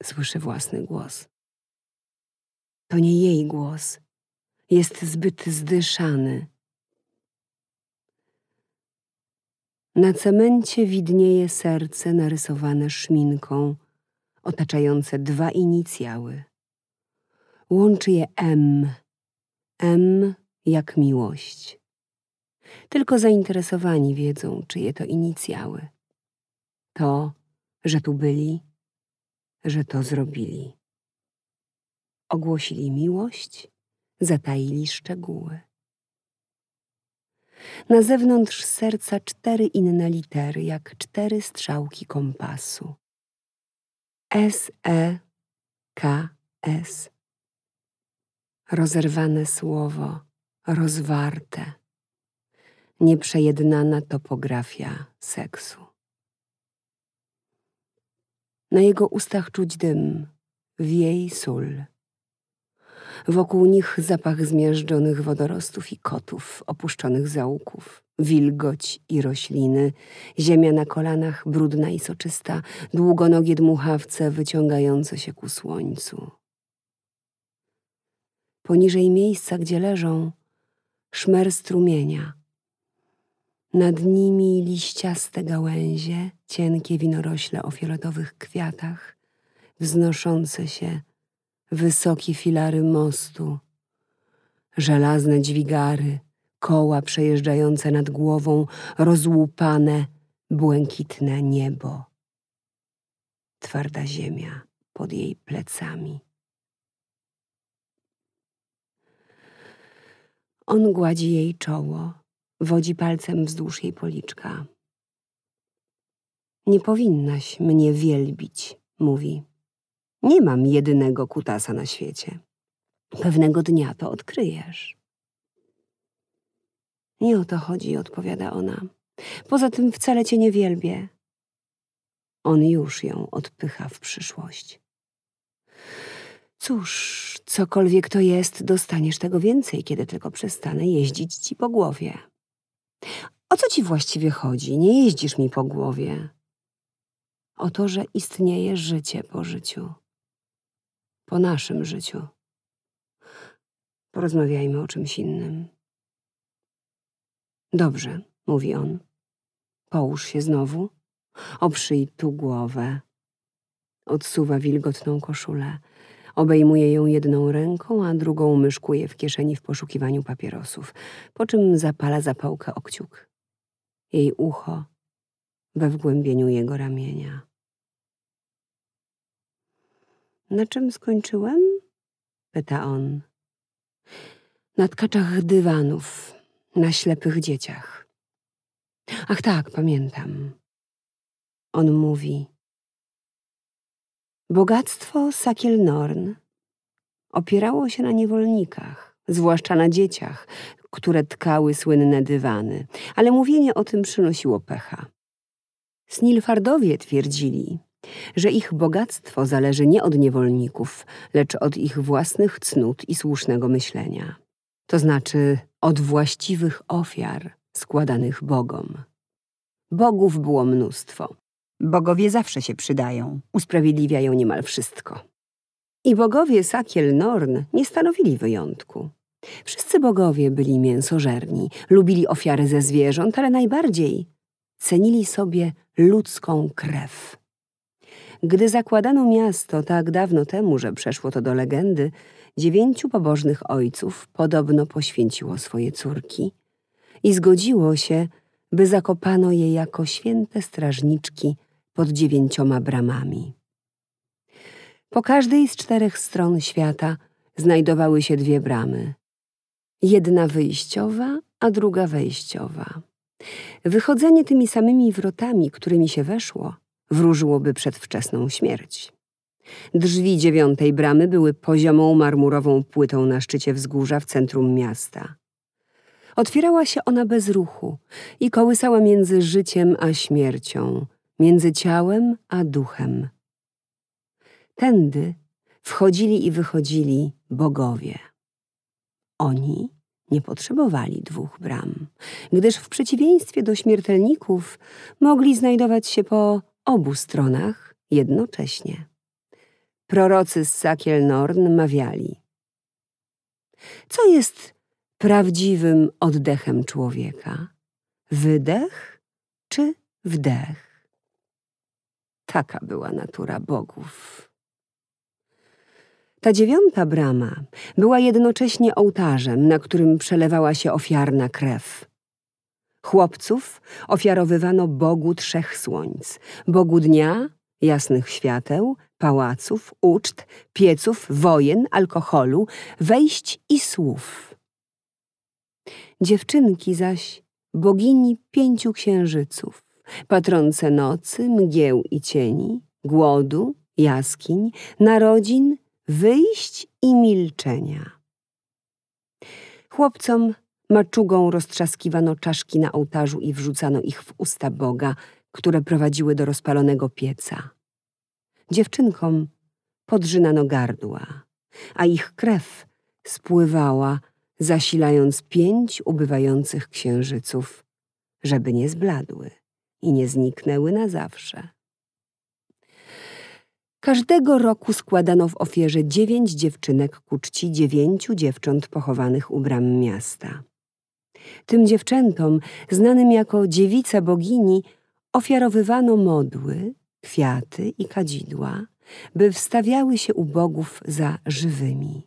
Słyszy własny głos. To nie jej głos. Jest zbyt zdyszany. Na cemencie widnieje serce narysowane szminką, otaczające dwa inicjały. Łączy je M M jak miłość. Tylko zainteresowani wiedzą, czyje to inicjały. To, że tu byli, że to zrobili. Ogłosili miłość, zataili szczegóły. Na zewnątrz serca cztery inne litery, jak cztery strzałki kompasu. S, E, K, S rozerwane słowo, rozwarte, nieprzejednana topografia seksu. Na jego ustach czuć dym, wiej sól. Wokół nich zapach zmiażdżonych wodorostów i kotów, opuszczonych załków, wilgoć i rośliny, ziemia na kolanach brudna i soczysta, długonogie dmuchawce wyciągające się ku słońcu poniżej miejsca, gdzie leżą, szmer strumienia. Nad nimi liściaste gałęzie, cienkie winorośle o fioletowych kwiatach, wznoszące się wysokie filary mostu, żelazne dźwigary, koła przejeżdżające nad głową, rozłupane, błękitne niebo, twarda ziemia pod jej plecami. On gładzi jej czoło, wodzi palcem wzdłuż jej policzka. Nie powinnaś mnie wielbić, mówi. Nie mam jedynego kutasa na świecie. Pewnego dnia to odkryjesz. Nie o to chodzi, odpowiada ona. Poza tym wcale cię nie wielbię. On już ją odpycha w przyszłość. Cóż, cokolwiek to jest, dostaniesz tego więcej, kiedy tylko przestanę jeździć ci po głowie. O co ci właściwie chodzi? Nie jeździsz mi po głowie. O to, że istnieje życie po życiu. Po naszym życiu. Porozmawiajmy o czymś innym. Dobrze, mówi on. Połóż się znowu. Oprzyj tu głowę. Odsuwa wilgotną koszulę. Obejmuje ją jedną ręką, a drugą myszkuje w kieszeni w poszukiwaniu papierosów, po czym zapala zapałkę okciuk. Jej ucho we wgłębieniu jego ramienia. Na czym skończyłem? pyta on. Na tkaczach dywanów, na ślepych dzieciach. Ach tak, pamiętam. On mówi. Bogactwo Sakielnorn opierało się na niewolnikach, zwłaszcza na dzieciach, które tkały słynne dywany, ale mówienie o tym przynosiło pecha. Snilfardowie twierdzili, że ich bogactwo zależy nie od niewolników, lecz od ich własnych cnót i słusznego myślenia, to znaczy od właściwych ofiar składanych bogom. Bogów było mnóstwo, Bogowie zawsze się przydają, usprawiedliwiają niemal wszystko. I bogowie Sakiel Norn nie stanowili wyjątku. Wszyscy bogowie byli mięsożerni, lubili ofiary ze zwierząt, ale najbardziej cenili sobie ludzką krew. Gdy zakładano miasto tak dawno temu, że przeszło to do legendy, dziewięciu pobożnych ojców podobno poświęciło swoje córki i zgodziło się, by zakopano je jako święte strażniczki pod dziewięcioma bramami. Po każdej z czterech stron świata znajdowały się dwie bramy. Jedna wyjściowa, a druga wejściowa. Wychodzenie tymi samymi wrotami, którymi się weszło, wróżyłoby przedwczesną śmierć. Drzwi dziewiątej bramy były poziomą marmurową płytą na szczycie wzgórza w centrum miasta. Otwierała się ona bez ruchu i kołysała między życiem a śmiercią, między ciałem a duchem. Tędy wchodzili i wychodzili bogowie. Oni nie potrzebowali dwóch bram, gdyż w przeciwieństwie do śmiertelników mogli znajdować się po obu stronach jednocześnie. Prorocy z Sakiel Norn mawiali. Co jest prawdziwym oddechem człowieka? Wydech czy wdech? Taka była natura bogów. Ta dziewiąta brama była jednocześnie ołtarzem, na którym przelewała się ofiarna krew. Chłopców ofiarowywano Bogu trzech słońc, Bogu dnia, jasnych świateł, pałaców, uczt, pieców, wojen, alkoholu, wejść i słów. Dziewczynki zaś bogini pięciu księżyców patronce nocy, mgieł i cieni, głodu, jaskiń, narodzin, wyjść i milczenia. Chłopcom maczugą roztrzaskiwano czaszki na ołtarzu i wrzucano ich w usta Boga, które prowadziły do rozpalonego pieca. Dziewczynkom podrzynano gardła, a ich krew spływała, zasilając pięć ubywających księżyców, żeby nie zbladły i nie zniknęły na zawsze. Każdego roku składano w ofierze dziewięć dziewczynek ku czci dziewięciu dziewcząt pochowanych u bram miasta. Tym dziewczętom, znanym jako dziewice bogini, ofiarowywano modły, kwiaty i kadzidła, by wstawiały się u bogów za żywymi.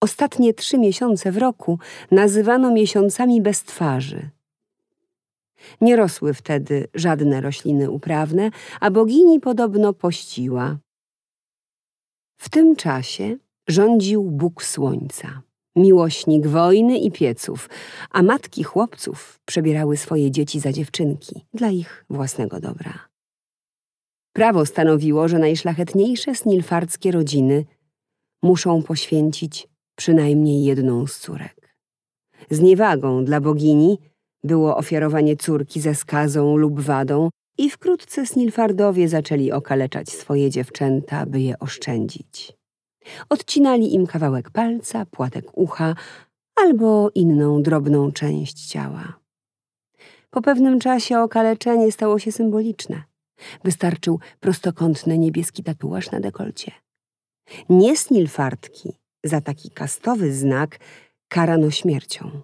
Ostatnie trzy miesiące w roku nazywano miesiącami bez twarzy – nie rosły wtedy żadne rośliny uprawne, a bogini podobno pościła. W tym czasie rządził Bóg Słońca, miłośnik wojny i pieców, a matki chłopców przebierały swoje dzieci za dziewczynki dla ich własnego dobra. Prawo stanowiło, że najszlachetniejsze snilfardzkie rodziny muszą poświęcić przynajmniej jedną z córek. Z niewagą dla bogini – było ofiarowanie córki ze skazą lub wadą i wkrótce Snilfardowie zaczęli okaleczać swoje dziewczęta, by je oszczędzić. Odcinali im kawałek palca, płatek ucha albo inną drobną część ciała. Po pewnym czasie okaleczenie stało się symboliczne. Wystarczył prostokątny niebieski tatuaż na dekolcie. Nie snilfartki za taki kastowy znak karano śmiercią.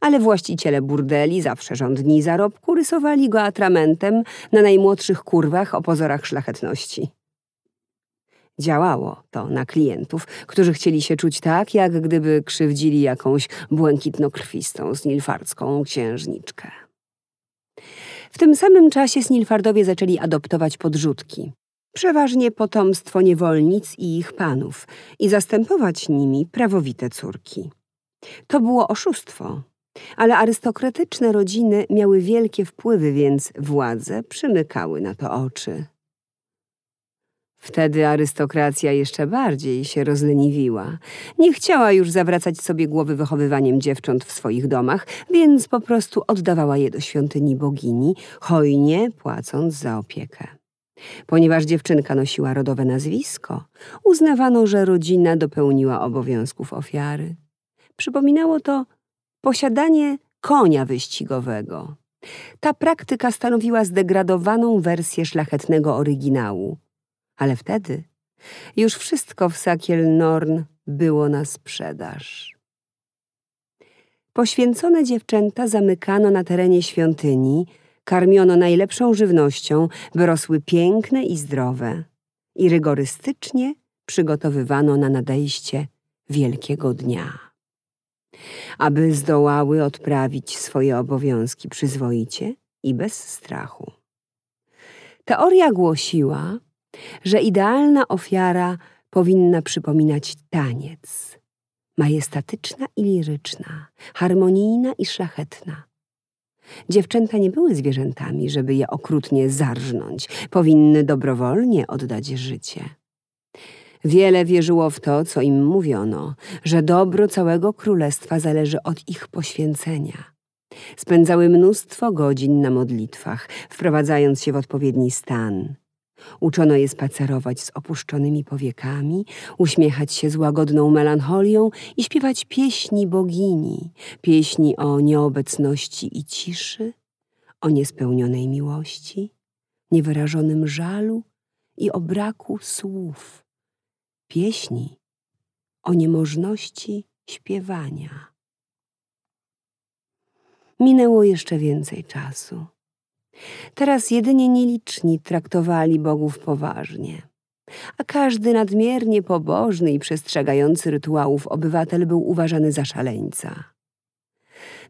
Ale właściciele burdeli, zawsze rządni zarobku, rysowali go atramentem na najmłodszych kurwach o pozorach szlachetności. Działało to na klientów, którzy chcieli się czuć tak, jak gdyby krzywdzili jakąś błękitnokrwistą snilfardzką księżniczkę. W tym samym czasie snilfardowie zaczęli adoptować podrzutki, przeważnie potomstwo niewolnic i ich panów, i zastępować nimi prawowite córki. To było oszustwo, ale arystokratyczne rodziny miały wielkie wpływy, więc władze przymykały na to oczy. Wtedy arystokracja jeszcze bardziej się rozleniwiła. Nie chciała już zawracać sobie głowy wychowywaniem dziewcząt w swoich domach, więc po prostu oddawała je do świątyni bogini, hojnie płacąc za opiekę. Ponieważ dziewczynka nosiła rodowe nazwisko, uznawano, że rodzina dopełniła obowiązków ofiary. Przypominało to posiadanie konia wyścigowego. Ta praktyka stanowiła zdegradowaną wersję szlachetnego oryginału. Ale wtedy już wszystko w Sakiel Norn było na sprzedaż. Poświęcone dziewczęta zamykano na terenie świątyni, karmiono najlepszą żywnością, by rosły piękne i zdrowe. I rygorystycznie przygotowywano na nadejście wielkiego dnia aby zdołały odprawić swoje obowiązki przyzwoicie i bez strachu. Teoria głosiła, że idealna ofiara powinna przypominać taniec, majestatyczna i liryczna, harmonijna i szlachetna. Dziewczęta nie były zwierzętami, żeby je okrutnie zarżnąć, powinny dobrowolnie oddać życie. Wiele wierzyło w to, co im mówiono, że dobro całego królestwa zależy od ich poświęcenia. Spędzały mnóstwo godzin na modlitwach, wprowadzając się w odpowiedni stan. Uczono je spacerować z opuszczonymi powiekami, uśmiechać się z łagodną melancholią i śpiewać pieśni bogini, pieśni o nieobecności i ciszy, o niespełnionej miłości, niewyrażonym żalu i o braku słów pieśni o niemożności śpiewania. Minęło jeszcze więcej czasu. Teraz jedynie nieliczni traktowali bogów poważnie, a każdy nadmiernie pobożny i przestrzegający rytuałów obywatel był uważany za szaleńca.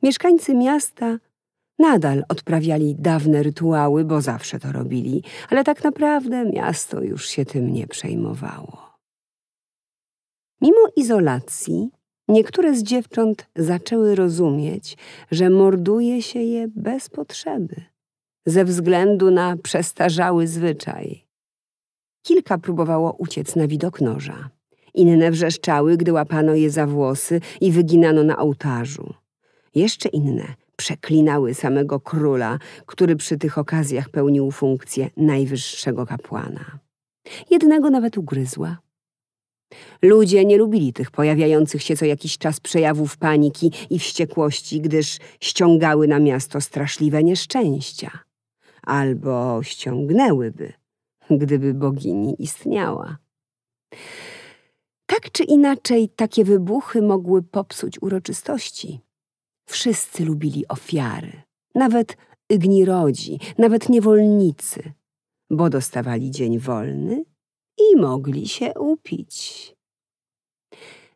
Mieszkańcy miasta nadal odprawiali dawne rytuały, bo zawsze to robili, ale tak naprawdę miasto już się tym nie przejmowało. Mimo izolacji, niektóre z dziewcząt zaczęły rozumieć, że morduje się je bez potrzeby, ze względu na przestarzały zwyczaj. Kilka próbowało uciec na widok noża. Inne wrzeszczały, gdy łapano je za włosy i wyginano na ołtarzu. Jeszcze inne przeklinały samego króla, który przy tych okazjach pełnił funkcję najwyższego kapłana. Jednego nawet ugryzła, Ludzie nie lubili tych pojawiających się co jakiś czas przejawów paniki i wściekłości, gdyż ściągały na miasto straszliwe nieszczęścia. Albo ściągnęłyby, gdyby bogini istniała. Tak czy inaczej, takie wybuchy mogły popsuć uroczystości. Wszyscy lubili ofiary, nawet ignirodzi, nawet niewolnicy, bo dostawali dzień wolny i mogli się upić.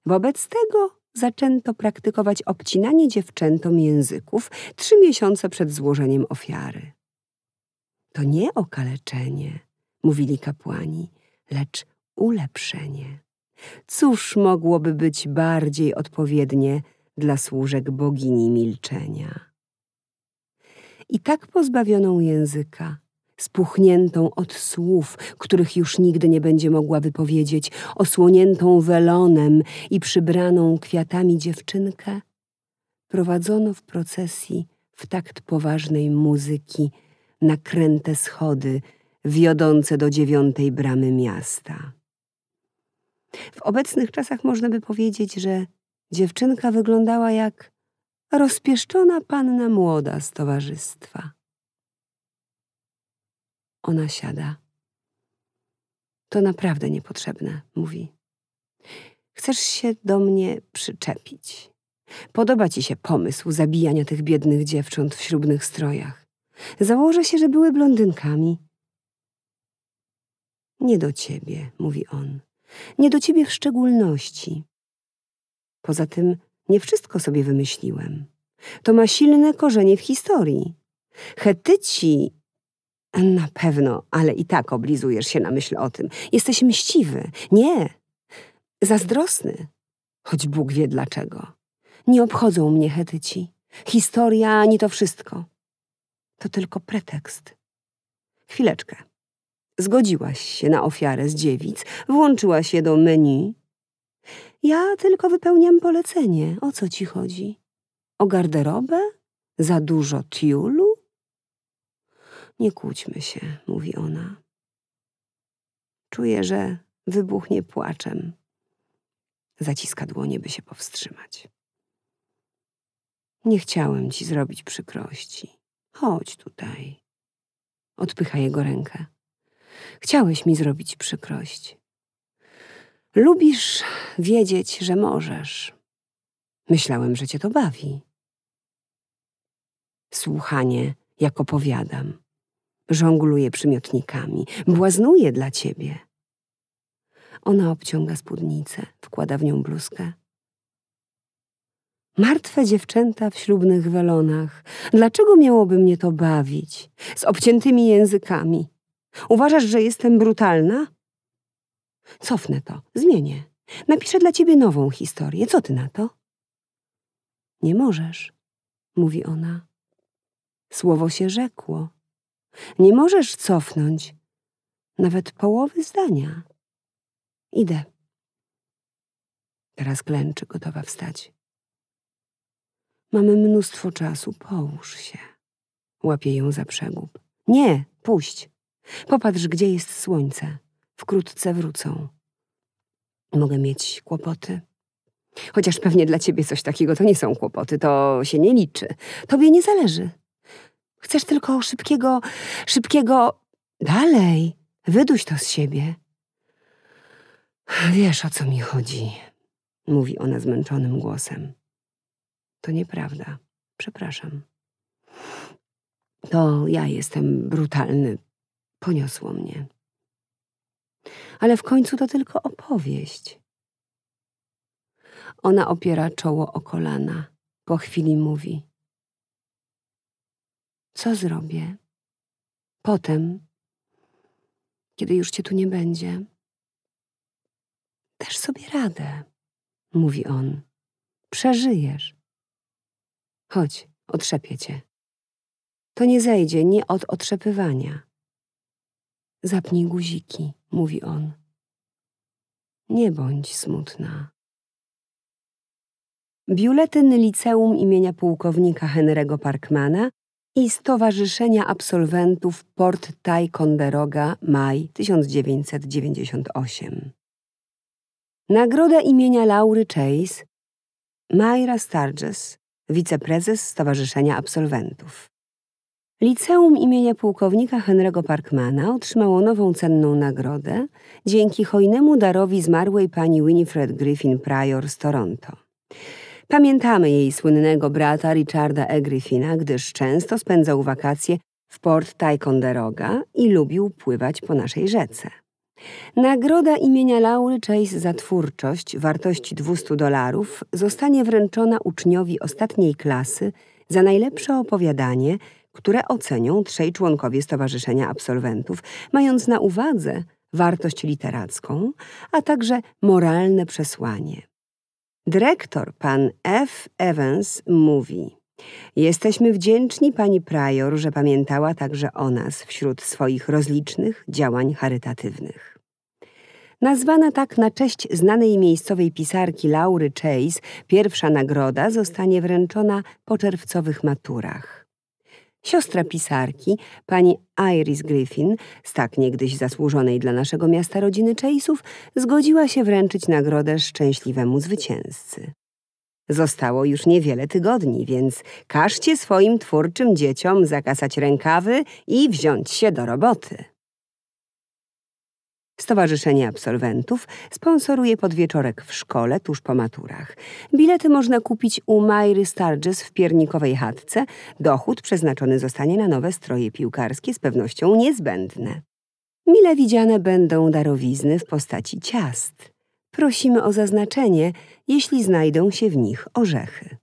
Wobec tego zaczęto praktykować obcinanie dziewczętom języków trzy miesiące przed złożeniem ofiary. To nie okaleczenie, mówili kapłani, lecz ulepszenie. Cóż mogłoby być bardziej odpowiednie dla służek bogini milczenia? I tak pozbawioną języka spuchniętą od słów, których już nigdy nie będzie mogła wypowiedzieć, osłoniętą welonem i przybraną kwiatami dziewczynkę, prowadzono w procesji w takt poważnej muzyki na kręte schody wiodące do dziewiątej bramy miasta. W obecnych czasach można by powiedzieć, że dziewczynka wyglądała jak rozpieszczona panna młoda z towarzystwa. Ona siada. To naprawdę niepotrzebne, mówi. Chcesz się do mnie przyczepić. Podoba ci się pomysł zabijania tych biednych dziewcząt w ślubnych strojach. Założę się, że były blondynkami. Nie do ciebie, mówi on. Nie do ciebie w szczególności. Poza tym nie wszystko sobie wymyśliłem. To ma silne korzenie w historii. Chetyci na pewno, ale i tak oblizujesz się na myśl o tym. Jesteś mściwy. Nie. Zazdrosny. Choć Bóg wie dlaczego. Nie obchodzą mnie hetyci. Historia ani to wszystko. To tylko pretekst. Chwileczkę. Zgodziłaś się na ofiarę z dziewic, włączyłaś je do menu. Ja tylko wypełniam polecenie. O co ci chodzi? O garderobę? Za dużo tiulu? Nie kłóćmy się, mówi ona. Czuję, że wybuchnie płaczem. Zaciska dłonie, by się powstrzymać. Nie chciałem ci zrobić przykrości. Chodź tutaj. Odpycha jego rękę. Chciałeś mi zrobić przykrość. Lubisz wiedzieć, że możesz. Myślałem, że cię to bawi. Słuchanie, jak opowiadam żongluje przymiotnikami, błaznuje dla ciebie. Ona obciąga spódnicę, wkłada w nią bluzkę. Martwe dziewczęta w ślubnych welonach. Dlaczego miałoby mnie to bawić? Z obciętymi językami. Uważasz, że jestem brutalna? Cofnę to, zmienię. Napiszę dla ciebie nową historię. Co ty na to? Nie możesz, mówi ona. Słowo się rzekło. Nie możesz cofnąć nawet połowy zdania. Idę. Teraz klęczy, gotowa wstać. Mamy mnóstwo czasu, połóż się. Łapie ją za przegub. Nie, puść. Popatrz, gdzie jest słońce. Wkrótce wrócą. Mogę mieć kłopoty. Chociaż pewnie dla ciebie coś takiego to nie są kłopoty, to się nie liczy. Tobie nie zależy. Chcesz tylko szybkiego, szybkiego. Dalej, wyduś to z siebie. Wiesz, o co mi chodzi, mówi ona zmęczonym głosem. To nieprawda. Przepraszam. To ja jestem brutalny. Poniosło mnie. Ale w końcu to tylko opowieść. Ona opiera czoło o kolana. Po chwili mówi – co zrobię? Potem, kiedy już cię tu nie będzie. Dasz sobie radę, mówi on. Przeżyjesz. Chodź, otrzepię cię. To nie zejdzie, nie od otrzepywania. Zapnij guziki, mówi on. Nie bądź smutna. Biuletyn Liceum imienia pułkownika Henry'ego Parkmana i Stowarzyszenia Absolwentów Port Ticonderoga maj 1998. Nagroda imienia Laury Chase Mayra Sturges, wiceprezes Stowarzyszenia Absolwentów. Liceum imienia pułkownika Henry'ego Parkmana otrzymało nową cenną nagrodę dzięki hojnemu darowi zmarłej pani Winifred Griffin Prior z Toronto. Pamiętamy jej słynnego brata Richarda E. Griffina, gdyż często spędzał wakacje w port Ticonderoga i lubił pływać po naszej rzece. Nagroda imienia Laury Chase za twórczość wartości 200 dolarów zostanie wręczona uczniowi ostatniej klasy za najlepsze opowiadanie, które ocenią trzej członkowie Stowarzyszenia Absolwentów, mając na uwadze wartość literacką, a także moralne przesłanie. Dyrektor, pan F. Evans, mówi Jesteśmy wdzięczni pani Prior, że pamiętała także o nas wśród swoich rozlicznych działań charytatywnych. Nazwana tak na cześć znanej miejscowej pisarki Laury Chase, pierwsza nagroda zostanie wręczona po czerwcowych maturach. Siostra pisarki, pani Iris Griffin, z tak niegdyś zasłużonej dla naszego miasta rodziny Chase'ów, zgodziła się wręczyć nagrodę szczęśliwemu zwycięzcy. Zostało już niewiele tygodni, więc każcie swoim twórczym dzieciom zakasać rękawy i wziąć się do roboty. Stowarzyszenie Absolwentów sponsoruje podwieczorek w szkole tuż po maturach. Bilety można kupić u Majry Starges w Piernikowej Chatce. Dochód przeznaczony zostanie na nowe stroje piłkarskie, z pewnością niezbędne. Mile widziane będą darowizny w postaci ciast. Prosimy o zaznaczenie, jeśli znajdą się w nich orzechy.